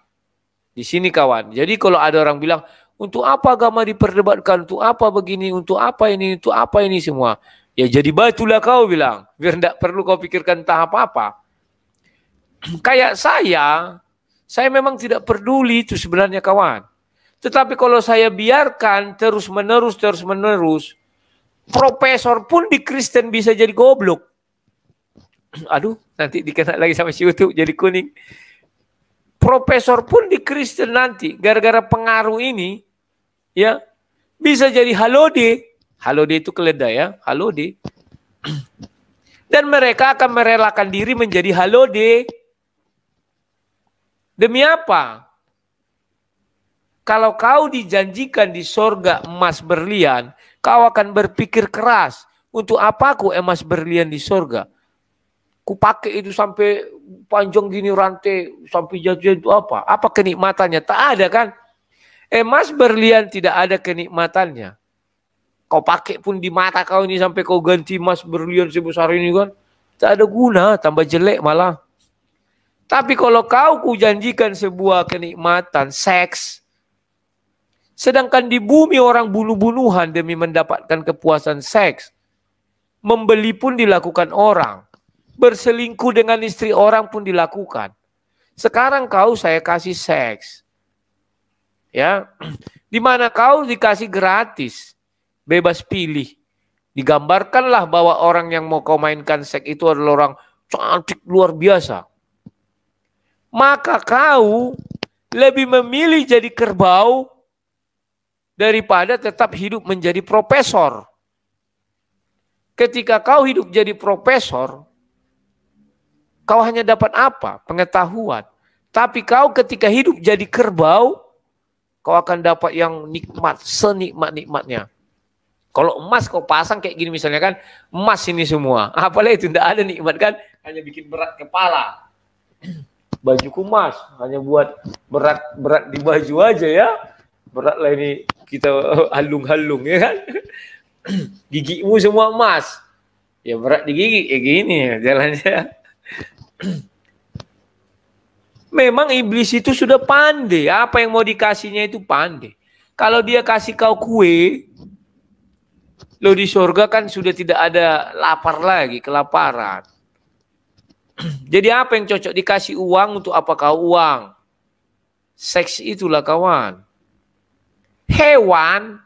Di sini kawan. Jadi kalau ada orang bilang, untuk apa agama diperdebatkan? Untuk apa begini? Untuk apa ini? Untuk apa ini semua? Ya jadi batulah kau bilang. Biar tidak perlu kau pikirkan tahap apa. [clears throat] kayak saya, saya memang tidak peduli itu sebenarnya kawan. Tetapi kalau saya biarkan terus menerus terus menerus, profesor pun di Kristen bisa jadi goblok. [clears throat] Aduh, nanti dikena lagi sama si YouTube jadi kuning. Profesor pun di Kristen nanti gara-gara pengaruh ini ya bisa jadi halode. Halode itu keledai ya, halode. [clears throat] Dan mereka akan merelakan diri menjadi halode Demi apa? Kalau kau dijanjikan di sorga emas berlian, kau akan berpikir keras. Untuk apa aku emas berlian di sorga? pakai itu sampai panjang gini rantai, sampai jatuh itu apa? Apa kenikmatannya? Tak ada kan? Emas berlian tidak ada kenikmatannya. Kau pakai pun di mata kau ini sampai kau ganti emas berlian sebesar ini kan. Tak ada guna, tambah jelek malah. Tapi kalau kau kujanjikan sebuah kenikmatan, seks, sedangkan di bumi orang bunuh-bunuhan demi mendapatkan kepuasan seks, membeli pun dilakukan orang, berselingkuh dengan istri orang pun dilakukan. Sekarang kau saya kasih seks, ya, [clears throat] mana kau dikasih gratis, bebas pilih. Digambarkanlah bahwa orang yang mau kau mainkan seks itu adalah orang cantik luar biasa maka kau lebih memilih jadi kerbau daripada tetap hidup menjadi profesor. Ketika kau hidup jadi profesor, kau hanya dapat apa? Pengetahuan. Tapi kau ketika hidup jadi kerbau, kau akan dapat yang nikmat, senikmat-nikmatnya. Kalau emas kau pasang kayak gini misalnya kan, emas ini semua. [laughs] Apalagi itu tidak ada nikmat kan, hanya bikin berat kepala baju kumas hanya buat berat berat di baju aja ya berat lah ini kita halung-halung ya kan [clears throat] gigimu semua emas ya berat di gigi ya gini ya jalannya [clears throat] memang iblis itu sudah pandai apa yang mau dikasihnya itu pandai kalau dia kasih kau kue lo di surga kan sudah tidak ada lapar lagi kelaparan [clears throat] Jadi apa yang cocok dikasih uang untuk apa kau uang? Seks itulah kawan. Hewan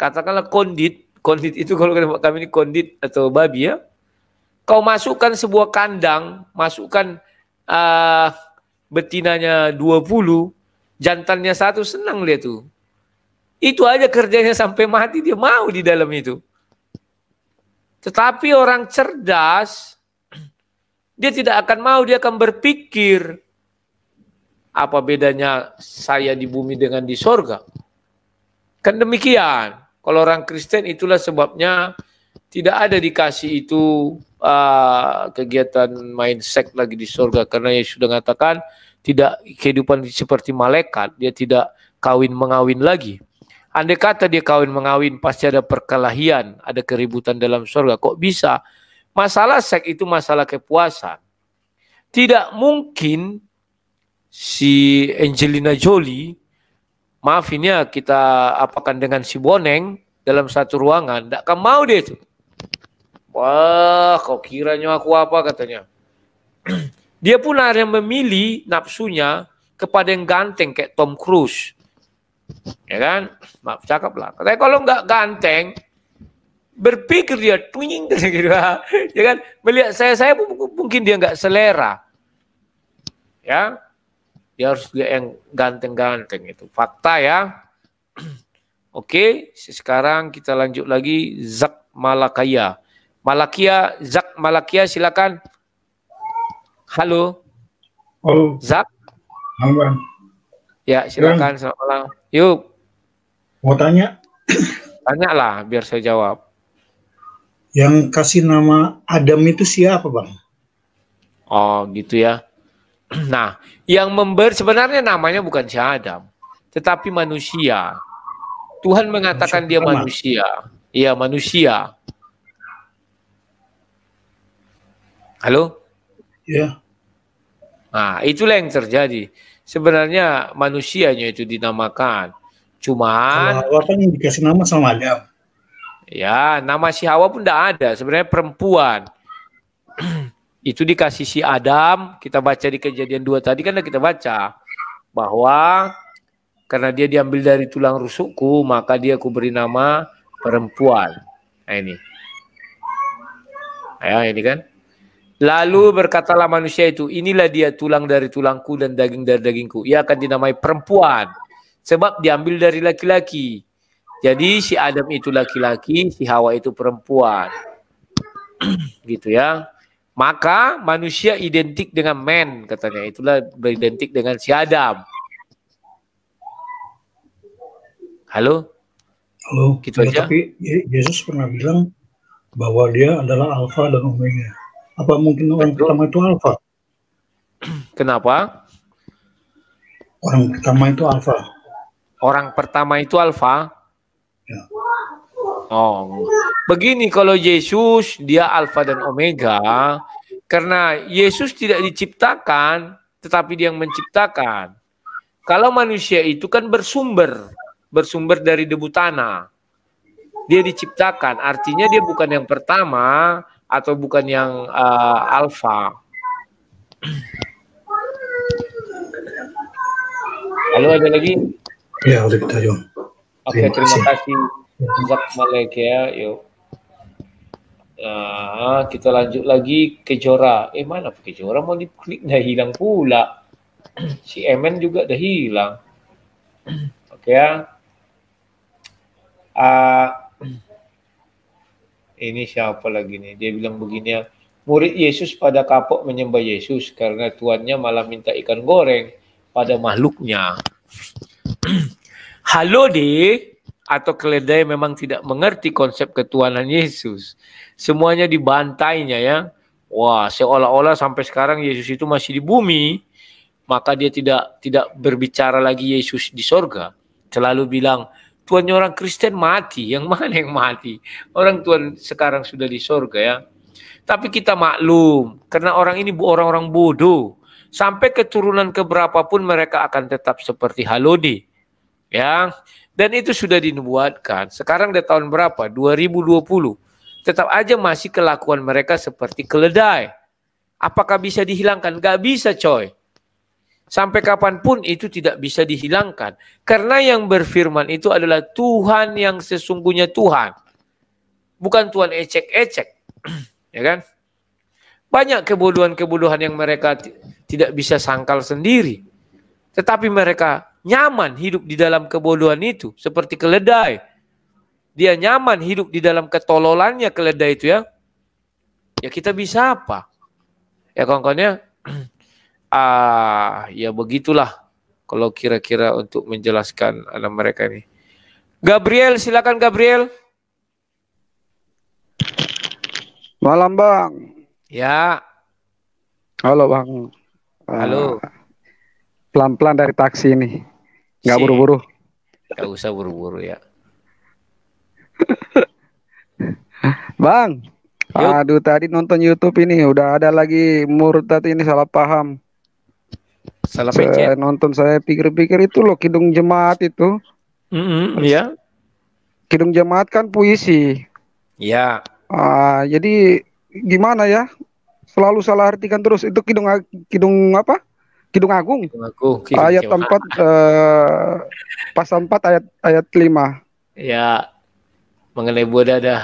katakanlah kondit, kondit itu kalau kami ini kondit atau babi ya. Kau masukkan sebuah kandang, masukkan uh, betinanya 20, jantannya satu senang dia tuh. Itu aja kerjanya sampai mati dia mau di dalam itu. Tetapi orang cerdas dia tidak akan mau, dia akan berpikir. Apa bedanya saya di bumi dengan di sorga? Kan demikian. Kalau orang Kristen itulah sebabnya tidak ada dikasih itu uh, kegiatan main seks lagi di sorga. Karena Yesus sudah mengatakan tidak kehidupan seperti malaikat. Dia tidak kawin mengawin lagi. Andai kata dia kawin mengawin pasti ada perkelahian, ada keributan dalam sorga. Kok bisa Masalah seks itu masalah kepuasan. Tidak mungkin si Angelina Jolie, maaf ini ya kita apakan dengan si Boneng dalam satu ruangan, tidak akan mau dia itu. Wah, kau kiranya aku apa katanya. [clears throat] dia pun akhirnya memilih nafsunya kepada yang ganteng kayak Tom Cruise. Ya kan? Maaf cakap lah. Katanya kalau nggak ganteng, berpikir dia twing [laughs] gitu ya kan melihat saya saya mungkin dia nggak selera ya dia harus dia yang ganteng-ganteng itu fakta ya [clears throat] oke sekarang kita lanjut lagi zak Malakia malakia zak malakia silakan halo halo zak halo ya silakan selamat malam yuk mau tanya tanya lah biar saya jawab yang kasih nama Adam itu siapa, Bang? Oh, gitu ya. [clears throat] Nah, yang member sebenarnya namanya bukan si Adam, tetapi manusia. Tuhan mengatakan manusia dia manusia. Iya, manusia. Halo? Iya. Nah, itulah yang terjadi. Sebenarnya manusianya itu dinamakan. Cuman... Kalau kan dikasih nama sama Adam. Ya, nama si Hawa pun tidak ada, sebenarnya perempuan. [clears throat] itu dikasih si Adam, kita baca di kejadian dua tadi kan kita baca bahwa karena dia diambil dari tulang rusukku, maka dia ku beri nama perempuan. Nah ini. Ya, ini kan. Lalu berkatalah manusia itu, inilah dia tulang dari tulangku dan daging dari dagingku. Ia akan dinamai perempuan. Sebab diambil dari laki-laki. Jadi si Adam itu laki-laki, si Hawa itu perempuan. [clears throat] gitu ya. Maka manusia identik dengan man katanya. Itulah beridentik dengan si Adam. Halo? Halo. Gitu ya, aja. Tapi Yesus pernah bilang bahwa dia adalah alfa dan omega. Apa mungkin orang Betul. pertama itu alfa? [clears throat] Kenapa? Orang pertama itu alfa. Orang pertama itu alfa? Ya. Oh, begini kalau Yesus dia Alfa dan Omega, karena Yesus tidak diciptakan, tetapi dia yang menciptakan. Kalau manusia itu kan bersumber, bersumber dari debu tanah. Dia diciptakan, artinya dia bukan yang pertama atau bukan yang uh, alfa. Halo ada lagi? Ya, udah kita jom. Oke, okay, terima kasih Zak Malek ya. Yuk. Nah, kita lanjut lagi ke Jora. Eh, mana ke Jora mau diklik dah hilang pula. Si emen juga dah hilang. Oke okay, ya. Uh, ini siapa lagi nih? Dia bilang begini ya. Murid Yesus pada kapok menyembah Yesus karena tuannya malah minta ikan goreng pada makhluknya halode atau keledai memang tidak mengerti konsep ketuhanan Yesus. Semuanya dibantainya ya. Wah, seolah-olah sampai sekarang Yesus itu masih di bumi, maka dia tidak tidak berbicara lagi Yesus di sorga. Selalu bilang, Tuhan orang Kristen mati, yang mana yang mati? Orang Tuhan sekarang sudah di sorga ya. Tapi kita maklum, karena orang ini orang-orang bodoh. Sampai keturunan keberapapun mereka akan tetap seperti Halodi Ya. Dan itu sudah dinubuatkan. Sekarang udah tahun berapa? 2020. Tetap aja masih kelakuan mereka seperti keledai. Apakah bisa dihilangkan? Gak bisa coy. Sampai kapanpun itu tidak bisa dihilangkan. Karena yang berfirman itu adalah Tuhan yang sesungguhnya Tuhan. Bukan Tuhan ecek-ecek. [clears throat] ya kan? Banyak kebodohan-kebodohan yang mereka tidak bisa sangkal sendiri. Tetapi mereka nyaman hidup di dalam kebodohan itu seperti keledai. Dia nyaman hidup di dalam ketololannya keledai itu ya. Ya kita bisa apa? Ya kawan-kawannya [clears throat] ah ya begitulah kalau kira-kira untuk menjelaskan anak mereka ini. Gabriel, silakan Gabriel. Malam, Bang. Ya. Halo, Bang. Halo. Ah, pelan-pelan dari taksi ini. Nggak buru-buru. Nggak usah buru-buru ya. Bang, Yuk. aduh tadi nonton YouTube ini udah ada lagi murtad ini salah paham. Salah pencet. Saya nonton saya pikir-pikir itu loh kidung jemaat itu. Mm -hmm, ya. Kidung jemaat kan puisi. Ya. Ah, jadi gimana ya? Selalu salah artikan terus itu kidung kidung apa? Kidung Agung. Kidung Agung. Kidung ayat Kidung 4 eh, pasal 4 ayat ayat 5. Ya. Mengenai buah dada.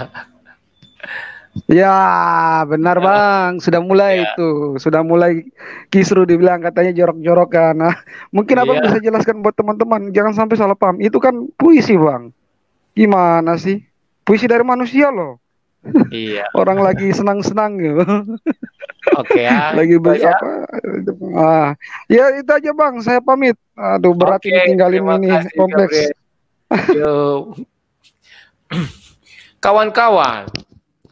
Ya, benar ya. Bang. Sudah mulai ya. itu. Sudah mulai kisru dibilang katanya jorok-jorokan. Nah, mungkin ya. Abang bisa jelaskan buat teman-teman, jangan sampai salah paham. Itu kan puisi, Bang. Gimana sih? Puisi dari manusia loh. Iya. Orang lagi senang-senang gitu. Oke ya. [laughs] Lagi beli ya. Ah, ya itu aja Bang, saya pamit. Aduh berat okay, ini tinggalin ini kompleks. [clears throat] Kawan-kawan,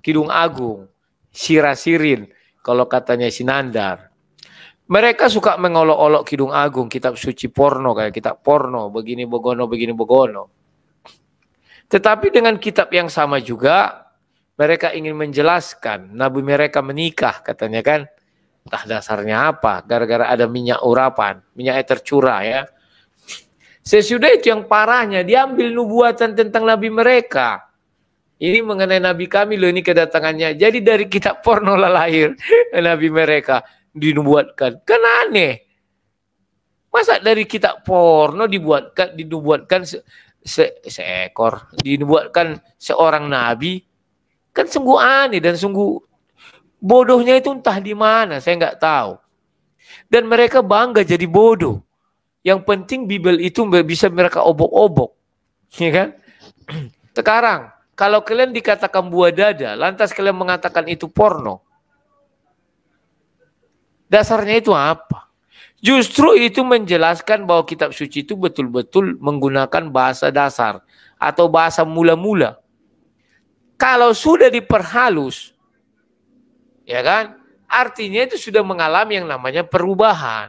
Kidung Agung, Sirasirin, kalau katanya Sinandar. Mereka suka mengolok-olok Kidung Agung, kitab suci porno kayak kitab porno, begini begono, begini begono. Tetapi dengan kitab yang sama juga mereka ingin menjelaskan nabi mereka menikah katanya kan entah dasarnya apa gara-gara ada minyak urapan minyak tercurah ya sesudah itu yang parahnya diambil nubuatan tentang nabi mereka ini mengenai nabi kami loh ini kedatangannya jadi dari kitab porno lah lahir [laughs] nabi mereka dinubuatkan kan aneh masa dari kitab porno dibuatkan dinubuatkan se, se, seekor dinubuatkan seorang nabi Kan sungguh aneh dan sungguh bodohnya itu entah di mana, saya nggak tahu. Dan mereka bangga jadi bodoh. Yang penting Bible itu bisa mereka obok-obok. Ya kan? [clears throat] Sekarang, kalau kalian dikatakan buah dada, lantas kalian mengatakan itu porno. Dasarnya itu apa? Justru itu menjelaskan bahwa kitab suci itu betul-betul menggunakan bahasa dasar atau bahasa mula-mula. Kalau sudah diperhalus, ya kan? Artinya itu sudah mengalami yang namanya perubahan.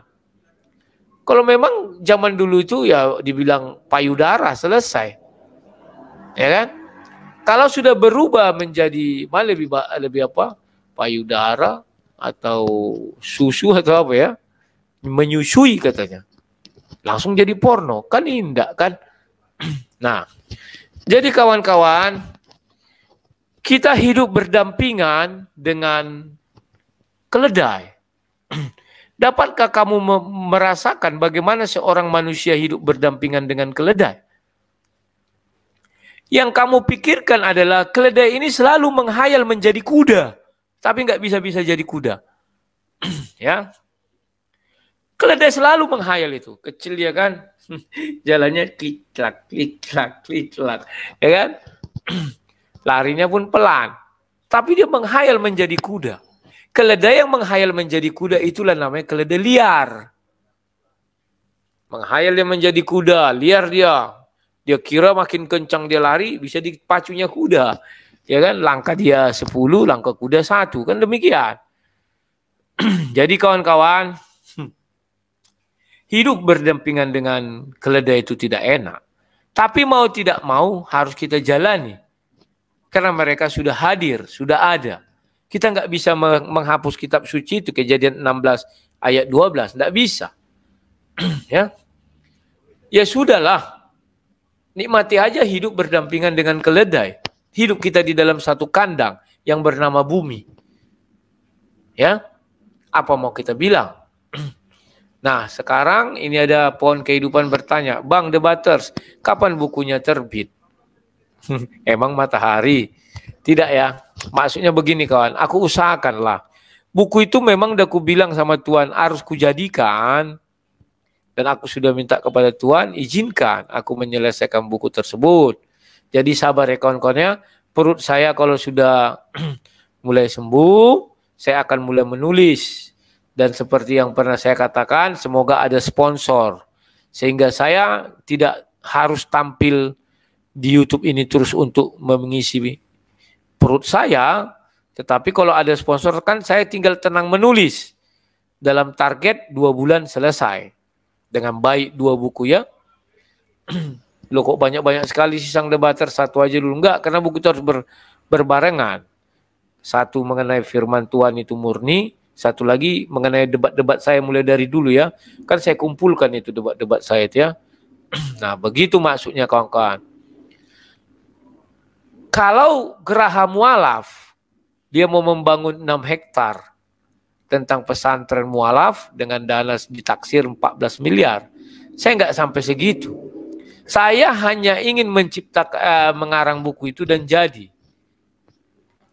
Kalau memang zaman dulu itu ya dibilang payudara selesai. Ya kan? Kalau sudah berubah menjadi mana lebih lebih apa? payudara atau susu atau apa ya? menyusui katanya. Langsung jadi porno. Kan indah kan? [clears throat] Nah, jadi kawan-kawan kita hidup berdampingan dengan keledai. [clears throat] Dapatkah kamu merasakan bagaimana seorang manusia hidup berdampingan dengan keledai? Yang kamu pikirkan adalah keledai ini selalu menghayal menjadi kuda, tapi nggak bisa-bisa jadi kuda. [clears throat] ya, keledai selalu menghayal itu, kecil ya kan, [laughs] jalannya klik klik klak klik klak, ya kan? [clears throat] Larinya pun pelan. Tapi dia menghayal menjadi kuda. Keledai yang menghayal menjadi kuda itulah namanya keledai liar. Menghayal dia menjadi kuda, liar dia. Dia kira makin kencang dia lari, bisa dipacunya kuda. Ya kan, langkah dia 10, langkah kuda satu Kan demikian. [clears throat] Jadi kawan-kawan, [clears throat] hidup berdampingan dengan keledai itu tidak enak. Tapi mau tidak mau harus kita jalani. Karena mereka sudah hadir, sudah ada. Kita nggak bisa menghapus kitab suci itu kejadian 16 ayat 12. Nggak bisa. [clears throat] ya. Ya sudahlah. Nikmati aja hidup berdampingan dengan keledai. Hidup kita di dalam satu kandang yang bernama bumi. Ya. Apa mau kita bilang? [clears throat] Nah, sekarang ini ada pohon kehidupan bertanya, Bang Debaters, kapan bukunya terbit? [laughs] Emang matahari? Tidak ya. Maksudnya begini kawan, aku usahakanlah. Buku itu memang udah ku bilang sama Tuhan harus kujadikan. Dan aku sudah minta kepada Tuhan izinkan aku menyelesaikan buku tersebut. Jadi sabar ya kawan-kawannya, perut saya kalau sudah [clears throat] mulai sembuh, saya akan mulai menulis. Dan seperti yang pernah saya katakan, semoga ada sponsor. Sehingga saya tidak harus tampil di YouTube ini terus untuk mengisi perut saya, tetapi kalau ada sponsor kan saya tinggal tenang menulis dalam target dua bulan selesai dengan baik dua buku ya. [clears throat] Lo kok banyak-banyak sekali sih sang debater satu aja dulu enggak karena buku itu harus ber, berbarengan. Satu mengenai firman Tuhan itu murni, satu lagi mengenai debat-debat saya mulai dari dulu ya. Kan saya kumpulkan itu debat-debat saya itu ya. [clears throat] Nah, begitu maksudnya kawan-kawan. Kalau geraha mualaf, dia mau membangun 6 hektar tentang pesantren mualaf dengan dana ditaksir 14 miliar. Saya nggak sampai segitu. Saya hanya ingin menciptakan eh, mengarang buku itu dan jadi.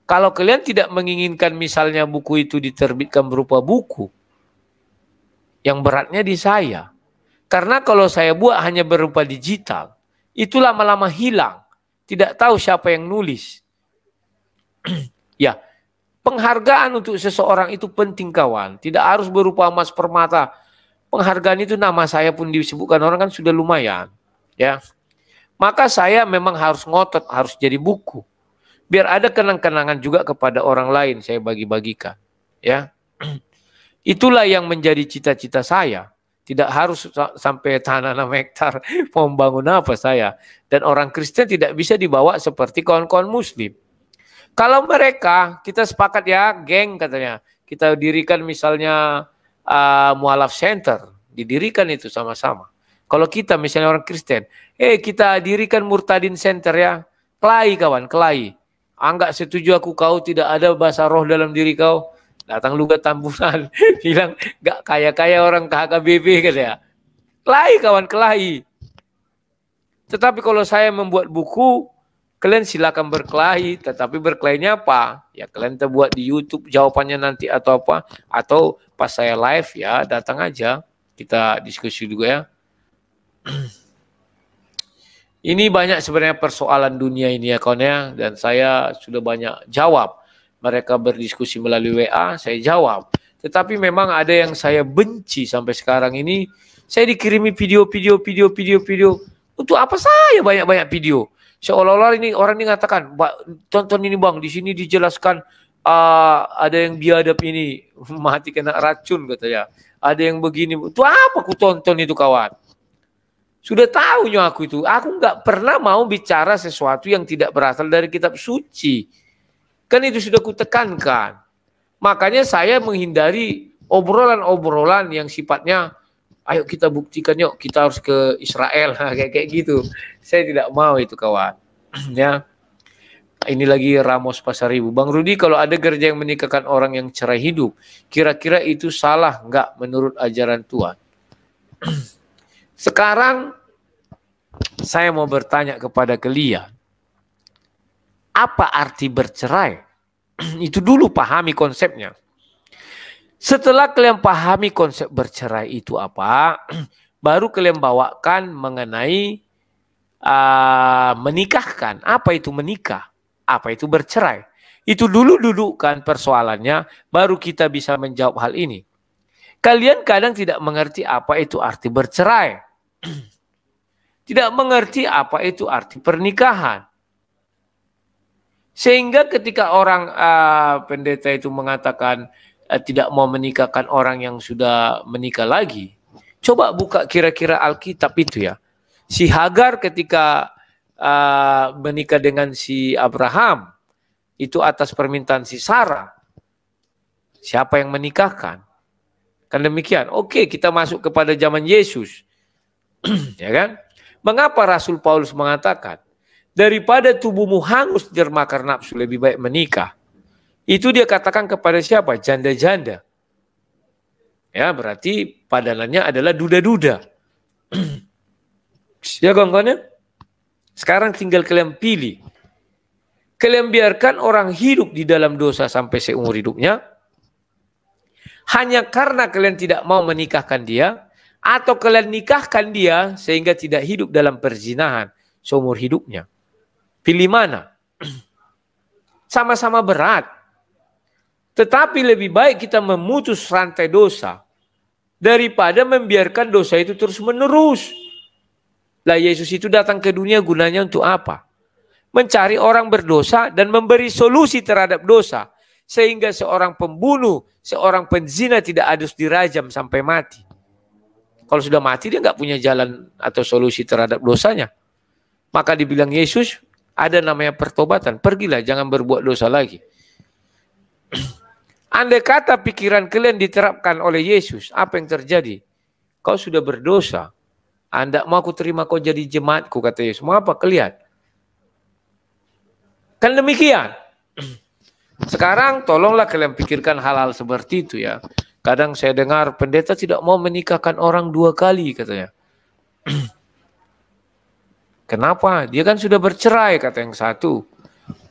Kalau kalian tidak menginginkan misalnya buku itu diterbitkan berupa buku, yang beratnya di saya. Karena kalau saya buat hanya berupa digital, itu lama-lama hilang. Tidak tahu siapa yang nulis. [clears throat] ya, penghargaan untuk seseorang itu penting kawan. Tidak harus berupa emas permata. Penghargaan itu nama saya pun disebutkan orang kan sudah lumayan. Ya, maka saya memang harus ngotot, harus jadi buku. Biar ada kenang-kenangan juga kepada orang lain saya bagi-bagikan. Ya, [clears throat] itulah yang menjadi cita-cita saya. Tidak harus sampai tanah 6 hektar [laughs] mau membangun apa saya. Dan orang Kristen tidak bisa dibawa seperti kawan-kawan Muslim. Kalau mereka, kita sepakat ya, geng katanya. Kita dirikan misalnya uh, mualaf center, didirikan itu sama-sama. Kalau kita misalnya orang Kristen, eh hey, kita dirikan Murtadin Center ya. Kelahi kawan, kelahi. Anggap ah, setuju aku kau tidak ada bahasa roh dalam diri kau datang lu ke Tampunan [laughs] bilang nggak kaya kaya orang KHKBP kan gitu ya kelahi kawan kelahi tetapi kalau saya membuat buku kalian silakan berkelahi tetapi berkelahinya apa ya kalian terbuat di YouTube jawabannya nanti atau apa atau pas saya live ya datang aja kita diskusi juga ya [clears throat] ini banyak sebenarnya persoalan dunia ini ya kawan ya dan saya sudah banyak jawab mereka berdiskusi melalui WA, saya jawab. Tetapi memang ada yang saya benci sampai sekarang ini, saya dikirimi video, video, video, video, video. Untuk apa saya banyak-banyak video? Seolah-olah ini orang ini mengatakan, tonton ini bang, di sini dijelaskan uh, ada yang biadab ini [laughs] mati kena racun katanya. Ada yang begini, itu apa aku tonton itu kawan? Sudah tahu aku itu. Aku nggak pernah mau bicara sesuatu yang tidak berasal dari kitab suci. Kan itu sudah kutekankan. Makanya saya menghindari obrolan-obrolan yang sifatnya ayo kita buktikan yuk kita harus ke Israel [laughs] kayak kayak gitu. Saya tidak mau itu kawan. [clears throat] ya. Ini lagi Ramos Pasaribu. Bang Rudi kalau ada gereja yang menikahkan orang yang cerai hidup, kira-kira itu salah nggak menurut ajaran Tuhan? [clears throat] Sekarang saya mau bertanya kepada kalian apa arti bercerai. [clears throat] Itu dulu pahami konsepnya. Setelah kalian pahami konsep bercerai itu apa, [clears throat] baru kalian bawakan mengenai uh, menikahkan. Apa itu menikah? Apa itu bercerai? Itu dulu dudukkan persoalannya, baru kita bisa menjawab hal ini. Kalian kadang tidak mengerti apa itu arti bercerai. [clears throat] tidak mengerti apa itu arti pernikahan. Sehingga ketika orang uh, pendeta itu mengatakan uh, tidak mau menikahkan orang yang sudah menikah lagi, coba buka kira-kira Alkitab itu ya. Si Hagar ketika uh, menikah dengan si Abraham itu atas permintaan si Sarah. Siapa yang menikahkan? Kan demikian. Oke, kita masuk kepada zaman Yesus. [clears throat] ya kan? Mengapa Rasul Paulus mengatakan daripada tubuhmu hangus dermakan nafsu lebih baik menikah. Itu dia katakan kepada siapa? Janda-janda. Ya, berarti padanannya adalah duda-duda. [clears throat] ya kawan-kawan ya? Sekarang tinggal kalian pilih. Kalian biarkan orang hidup di dalam dosa sampai seumur hidupnya. Hanya karena kalian tidak mau menikahkan dia. Atau kalian nikahkan dia sehingga tidak hidup dalam perzinahan seumur hidupnya. Pilih mana? Sama-sama berat. Tetapi lebih baik kita memutus rantai dosa daripada membiarkan dosa itu terus menerus. Lah Yesus itu datang ke dunia gunanya untuk apa? Mencari orang berdosa dan memberi solusi terhadap dosa. Sehingga seorang pembunuh, seorang penzina tidak harus dirajam sampai mati. Kalau sudah mati dia nggak punya jalan atau solusi terhadap dosanya. Maka dibilang Yesus ada namanya pertobatan. Pergilah, jangan berbuat dosa lagi. [clears throat] Andai kata pikiran kalian diterapkan oleh Yesus, apa yang terjadi? Kau sudah berdosa. Anda mau aku terima kau jadi jemaatku, kata Yesus. Mau apa? Kelihat. Kan demikian. [clears throat] Sekarang tolonglah kalian pikirkan hal-hal seperti itu ya. Kadang saya dengar pendeta tidak mau menikahkan orang dua kali katanya. [clears throat] Kenapa? Dia kan sudah bercerai kata yang satu.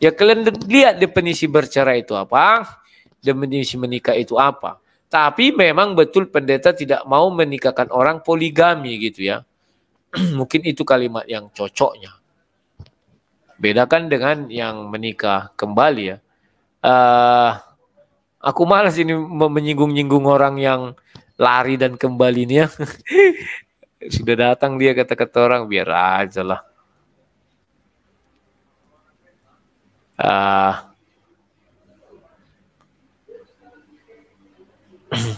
Ya kalian lihat definisi bercerai itu apa? Definisi menikah itu apa? Tapi memang betul pendeta tidak mau menikahkan orang poligami gitu ya. [clears throat] Mungkin itu kalimat yang cocoknya. Bedakan dengan yang menikah kembali ya. Uh, aku malas ini menyinggung-nyinggung orang yang lari dan kembali nih ya. [laughs] Sudah datang dia kata-kata orang biar aja lah. uh, [clears throat]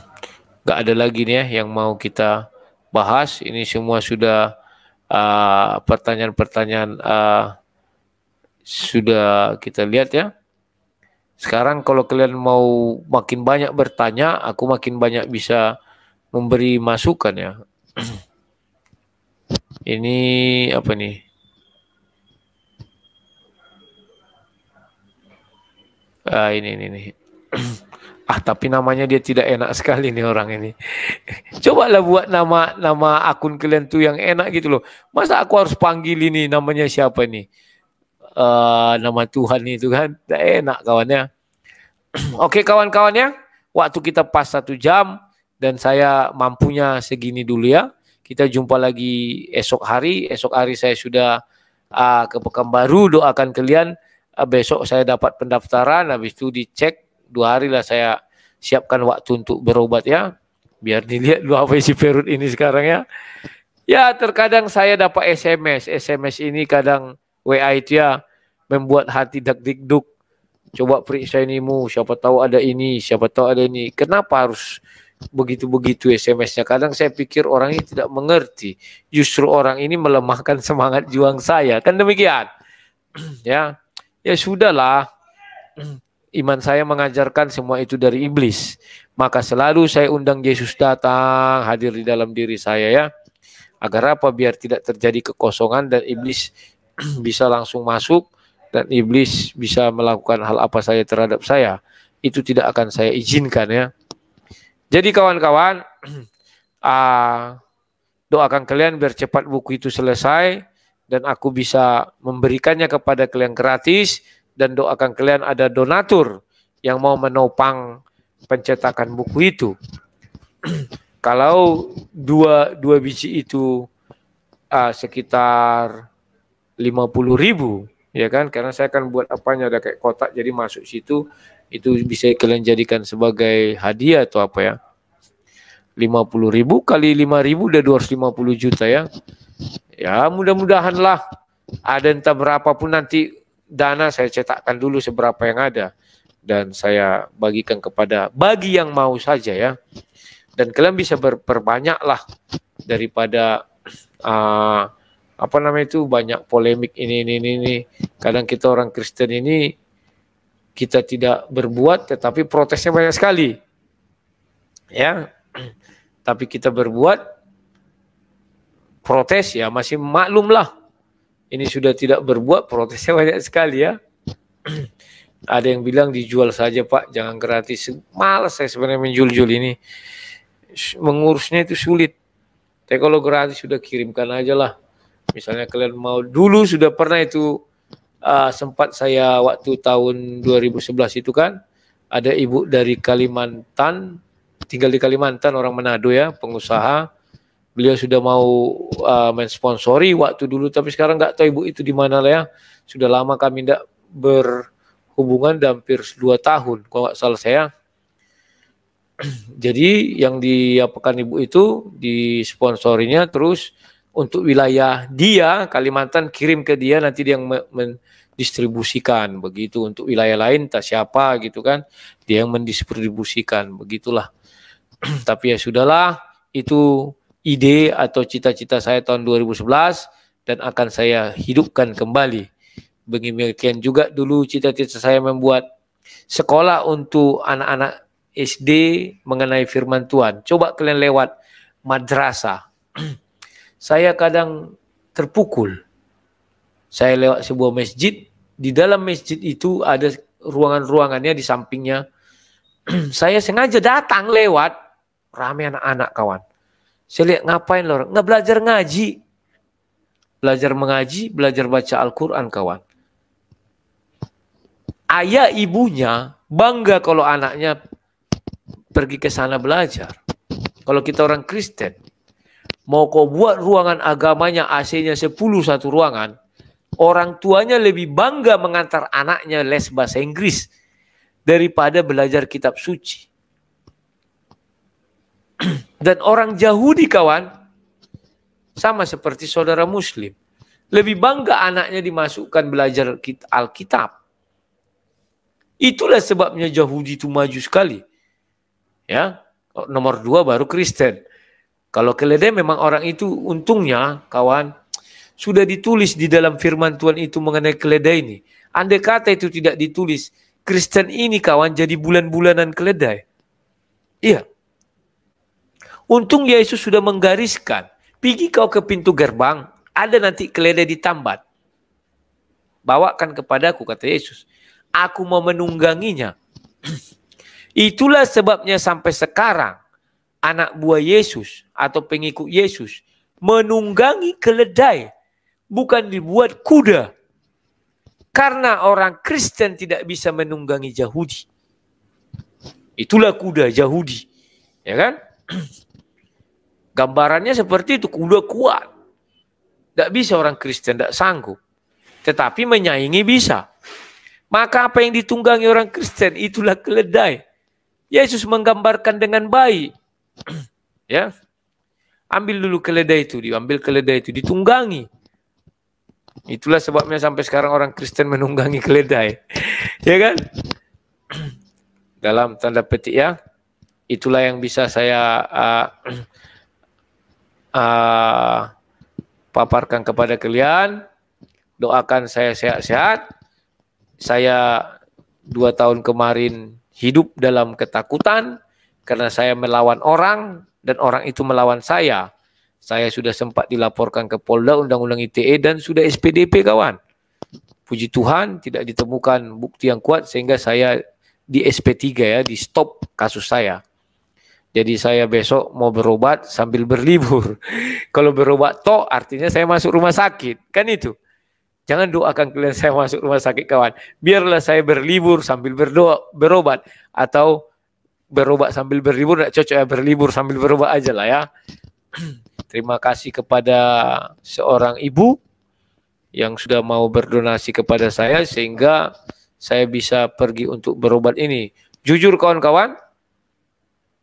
nggak ada lagi nih ya yang mau kita bahas. Ini semua sudah eh, pertanyaan-pertanyaan uh, uh, sudah kita lihat ya. Sekarang kalau kalian mau makin banyak bertanya, aku makin banyak bisa memberi masukan ya. [clears throat] Ini apa nih? uh, ini ini, ini. [clears throat] ah tapi namanya dia tidak enak sekali nih orang ini. [laughs] coba lah buat nama nama akun kalian tuh yang enak gitu loh. Masa aku harus panggil ini namanya siapa nih? Ah, uh, nama Tuhan itu kan tidak enak kawannya. [clears throat] Oke okay, kawan-kawannya, waktu kita pas satu jam dan saya mampunya segini dulu ya. Kita jumpa lagi esok hari. Esok hari saya sudah uh, ke Pekanbaru. Doakan kalian Ah, besok saya dapat pendaftaran habis itu dicek dua hari lah saya siapkan waktu untuk berobat ya biar dilihat dua apa isi perut ini sekarang ya ya terkadang saya dapat SMS SMS ini kadang WA itu ya membuat hati deg deg coba periksa ini mu siapa tahu ada ini siapa tahu ada ini kenapa harus begitu-begitu SMS-nya. Kadang saya pikir orang ini tidak mengerti. Justru orang ini melemahkan semangat juang saya. Kan demikian. [clears throat] ya ya sudahlah hmm. iman saya mengajarkan semua itu dari iblis. Maka selalu saya undang Yesus datang hadir di dalam diri saya ya. Agar apa? Biar tidak terjadi kekosongan dan iblis [clears throat] bisa langsung masuk dan iblis bisa melakukan hal apa saya terhadap saya. Itu tidak akan saya izinkan ya. Jadi kawan-kawan, uh, [clears throat] doakan kalian biar cepat buku itu selesai dan aku bisa memberikannya kepada kalian gratis dan doakan kalian ada donatur yang mau menopang pencetakan buku itu. [clears throat] Kalau dua, dua biji itu uh, sekitar 50 ribu, ya kan? Karena saya akan buat apanya ada kayak kotak jadi masuk situ itu bisa kalian jadikan sebagai hadiah atau apa ya. 50 ribu kali 5 ribu udah 250 juta ya. Ya mudah mudahanlah ada entah berapa pun nanti dana saya cetakkan dulu seberapa yang ada dan saya bagikan kepada bagi yang mau saja ya dan kalian bisa berperbanyaklah daripada uh, apa namanya itu banyak polemik ini ini ini, ini. kadang kita orang Kristen ini kita tidak berbuat tetapi protesnya banyak sekali ya tapi kita berbuat protes ya masih maklumlah. Ini sudah tidak berbuat protesnya [laughs] banyak sekali ya. [clears throat] Ada yang bilang dijual saja Pak, jangan gratis. Malas saya sebenarnya menjul jul ini. Mengurusnya itu sulit. Tapi kalau gratis sudah kirimkan aja lah. Misalnya kalian mau dulu sudah pernah itu uh, sempat saya waktu tahun 2011 itu kan ada ibu dari Kalimantan tinggal di Kalimantan orang Manado ya pengusaha beliau sudah mau uh, mensponsori waktu dulu tapi sekarang nggak tahu ibu itu di mana lah ya sudah lama kami tidak berhubungan hampir dua tahun kalau nggak salah saya [clears throat] jadi yang diapakan ibu itu disponsorinya terus untuk wilayah dia Kalimantan kirim ke dia nanti dia yang mendistribusikan begitu untuk wilayah lain tak siapa gitu kan dia yang mendistribusikan begitulah [clears throat] tapi ya sudahlah itu ide atau cita-cita saya tahun 2011 dan akan saya hidupkan kembali. Demikian juga dulu cita-cita saya membuat sekolah untuk anak-anak SD mengenai firman Tuhan. Coba kalian lewat madrasah. [clears throat] saya kadang terpukul. Saya lewat sebuah masjid, di dalam masjid itu ada ruangan-ruangannya di sampingnya. [clears throat] saya sengaja datang lewat ramai anak-anak kawan saya lihat ngapain loh orang? Nggak belajar ngaji. Belajar mengaji, belajar baca Al-Quran kawan. Ayah ibunya bangga kalau anaknya pergi ke sana belajar. Kalau kita orang Kristen, mau kau buat ruangan agamanya AC-nya 10 satu ruangan, orang tuanya lebih bangga mengantar anaknya les bahasa Inggris daripada belajar kitab suci. [clears throat] Dan orang Yahudi kawan, sama seperti saudara Muslim. Lebih bangga anaknya dimasukkan belajar Alkitab. Itulah sebabnya Yahudi itu maju sekali. Ya, nomor dua baru Kristen. Kalau keledai memang orang itu untungnya kawan sudah ditulis di dalam firman Tuhan itu mengenai keledai ini. Andai kata itu tidak ditulis, Kristen ini kawan jadi bulan-bulanan keledai. Iya. Untung Yesus sudah menggariskan, pergi kau ke pintu gerbang, ada nanti keledai ditambat. Bawakan kepadaku, kata Yesus. Aku mau menungganginya. [clears throat] Itulah sebabnya sampai sekarang, anak buah Yesus atau pengikut Yesus menunggangi keledai, bukan dibuat kuda. Karena orang Kristen tidak bisa menunggangi Yahudi. Itulah kuda Yahudi. Ya kan? [clears throat] Gambarannya seperti itu, kuda kuat. Tidak bisa orang Kristen, tidak sanggup. Tetapi menyaingi bisa. Maka apa yang ditunggangi orang Kristen itulah keledai. Yesus menggambarkan dengan baik. [clears throat] ya. Ambil dulu keledai itu, diambil keledai itu, ditunggangi. Itulah sebabnya sampai sekarang orang Kristen menunggangi keledai. [laughs] ya kan? [clears throat] Dalam tanda petik ya. Itulah yang bisa saya uh, [clears throat] uh, paparkan kepada kalian. Doakan saya sehat-sehat. Saya dua tahun kemarin hidup dalam ketakutan karena saya melawan orang dan orang itu melawan saya. Saya sudah sempat dilaporkan ke Polda Undang-Undang ITE dan sudah SPDP kawan. Puji Tuhan tidak ditemukan bukti yang kuat sehingga saya di SP3 ya, di stop kasus saya. Jadi saya besok mau berobat sambil berlibur. [laughs] Kalau berobat toh artinya saya masuk rumah sakit. Kan itu. Jangan doakan kalian saya masuk rumah sakit kawan. Biarlah saya berlibur sambil berdoa berobat atau berobat sambil berlibur tidak cocok ya berlibur sambil berobat aja lah ya. [clears throat] Terima kasih kepada seorang ibu yang sudah mau berdonasi kepada saya sehingga saya bisa pergi untuk berobat ini. Jujur kawan-kawan,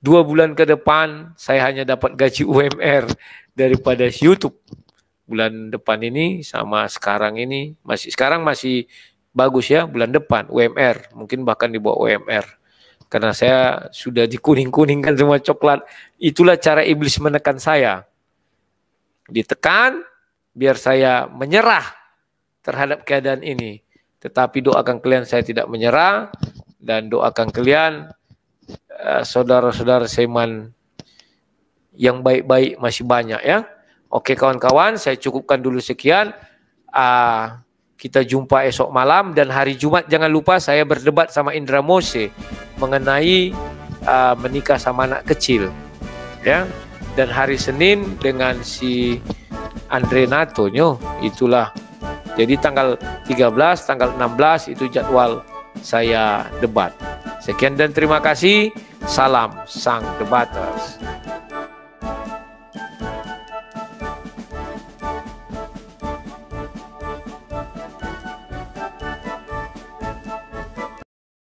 dua bulan ke depan saya hanya dapat gaji UMR daripada YouTube. Bulan depan ini sama sekarang ini masih sekarang masih bagus ya bulan depan UMR mungkin bahkan dibawa UMR karena saya sudah dikuning-kuningkan semua coklat itulah cara iblis menekan saya ditekan biar saya menyerah terhadap keadaan ini tetapi doakan kalian saya tidak menyerah dan doakan kalian Eh, saudara-saudara seiman yang baik-baik masih banyak ya. Oke kawan-kawan, saya cukupkan dulu sekian. Uh, kita jumpa esok malam dan hari Jumat jangan lupa saya berdebat sama Indra Mose mengenai uh, menikah sama anak kecil. Ya. Dan hari Senin dengan si Andre Nato nyo itulah. Jadi tanggal 13, tanggal 16 itu jadwal saya debat. Sekian dan terima kasih. Salam Sang Debaters.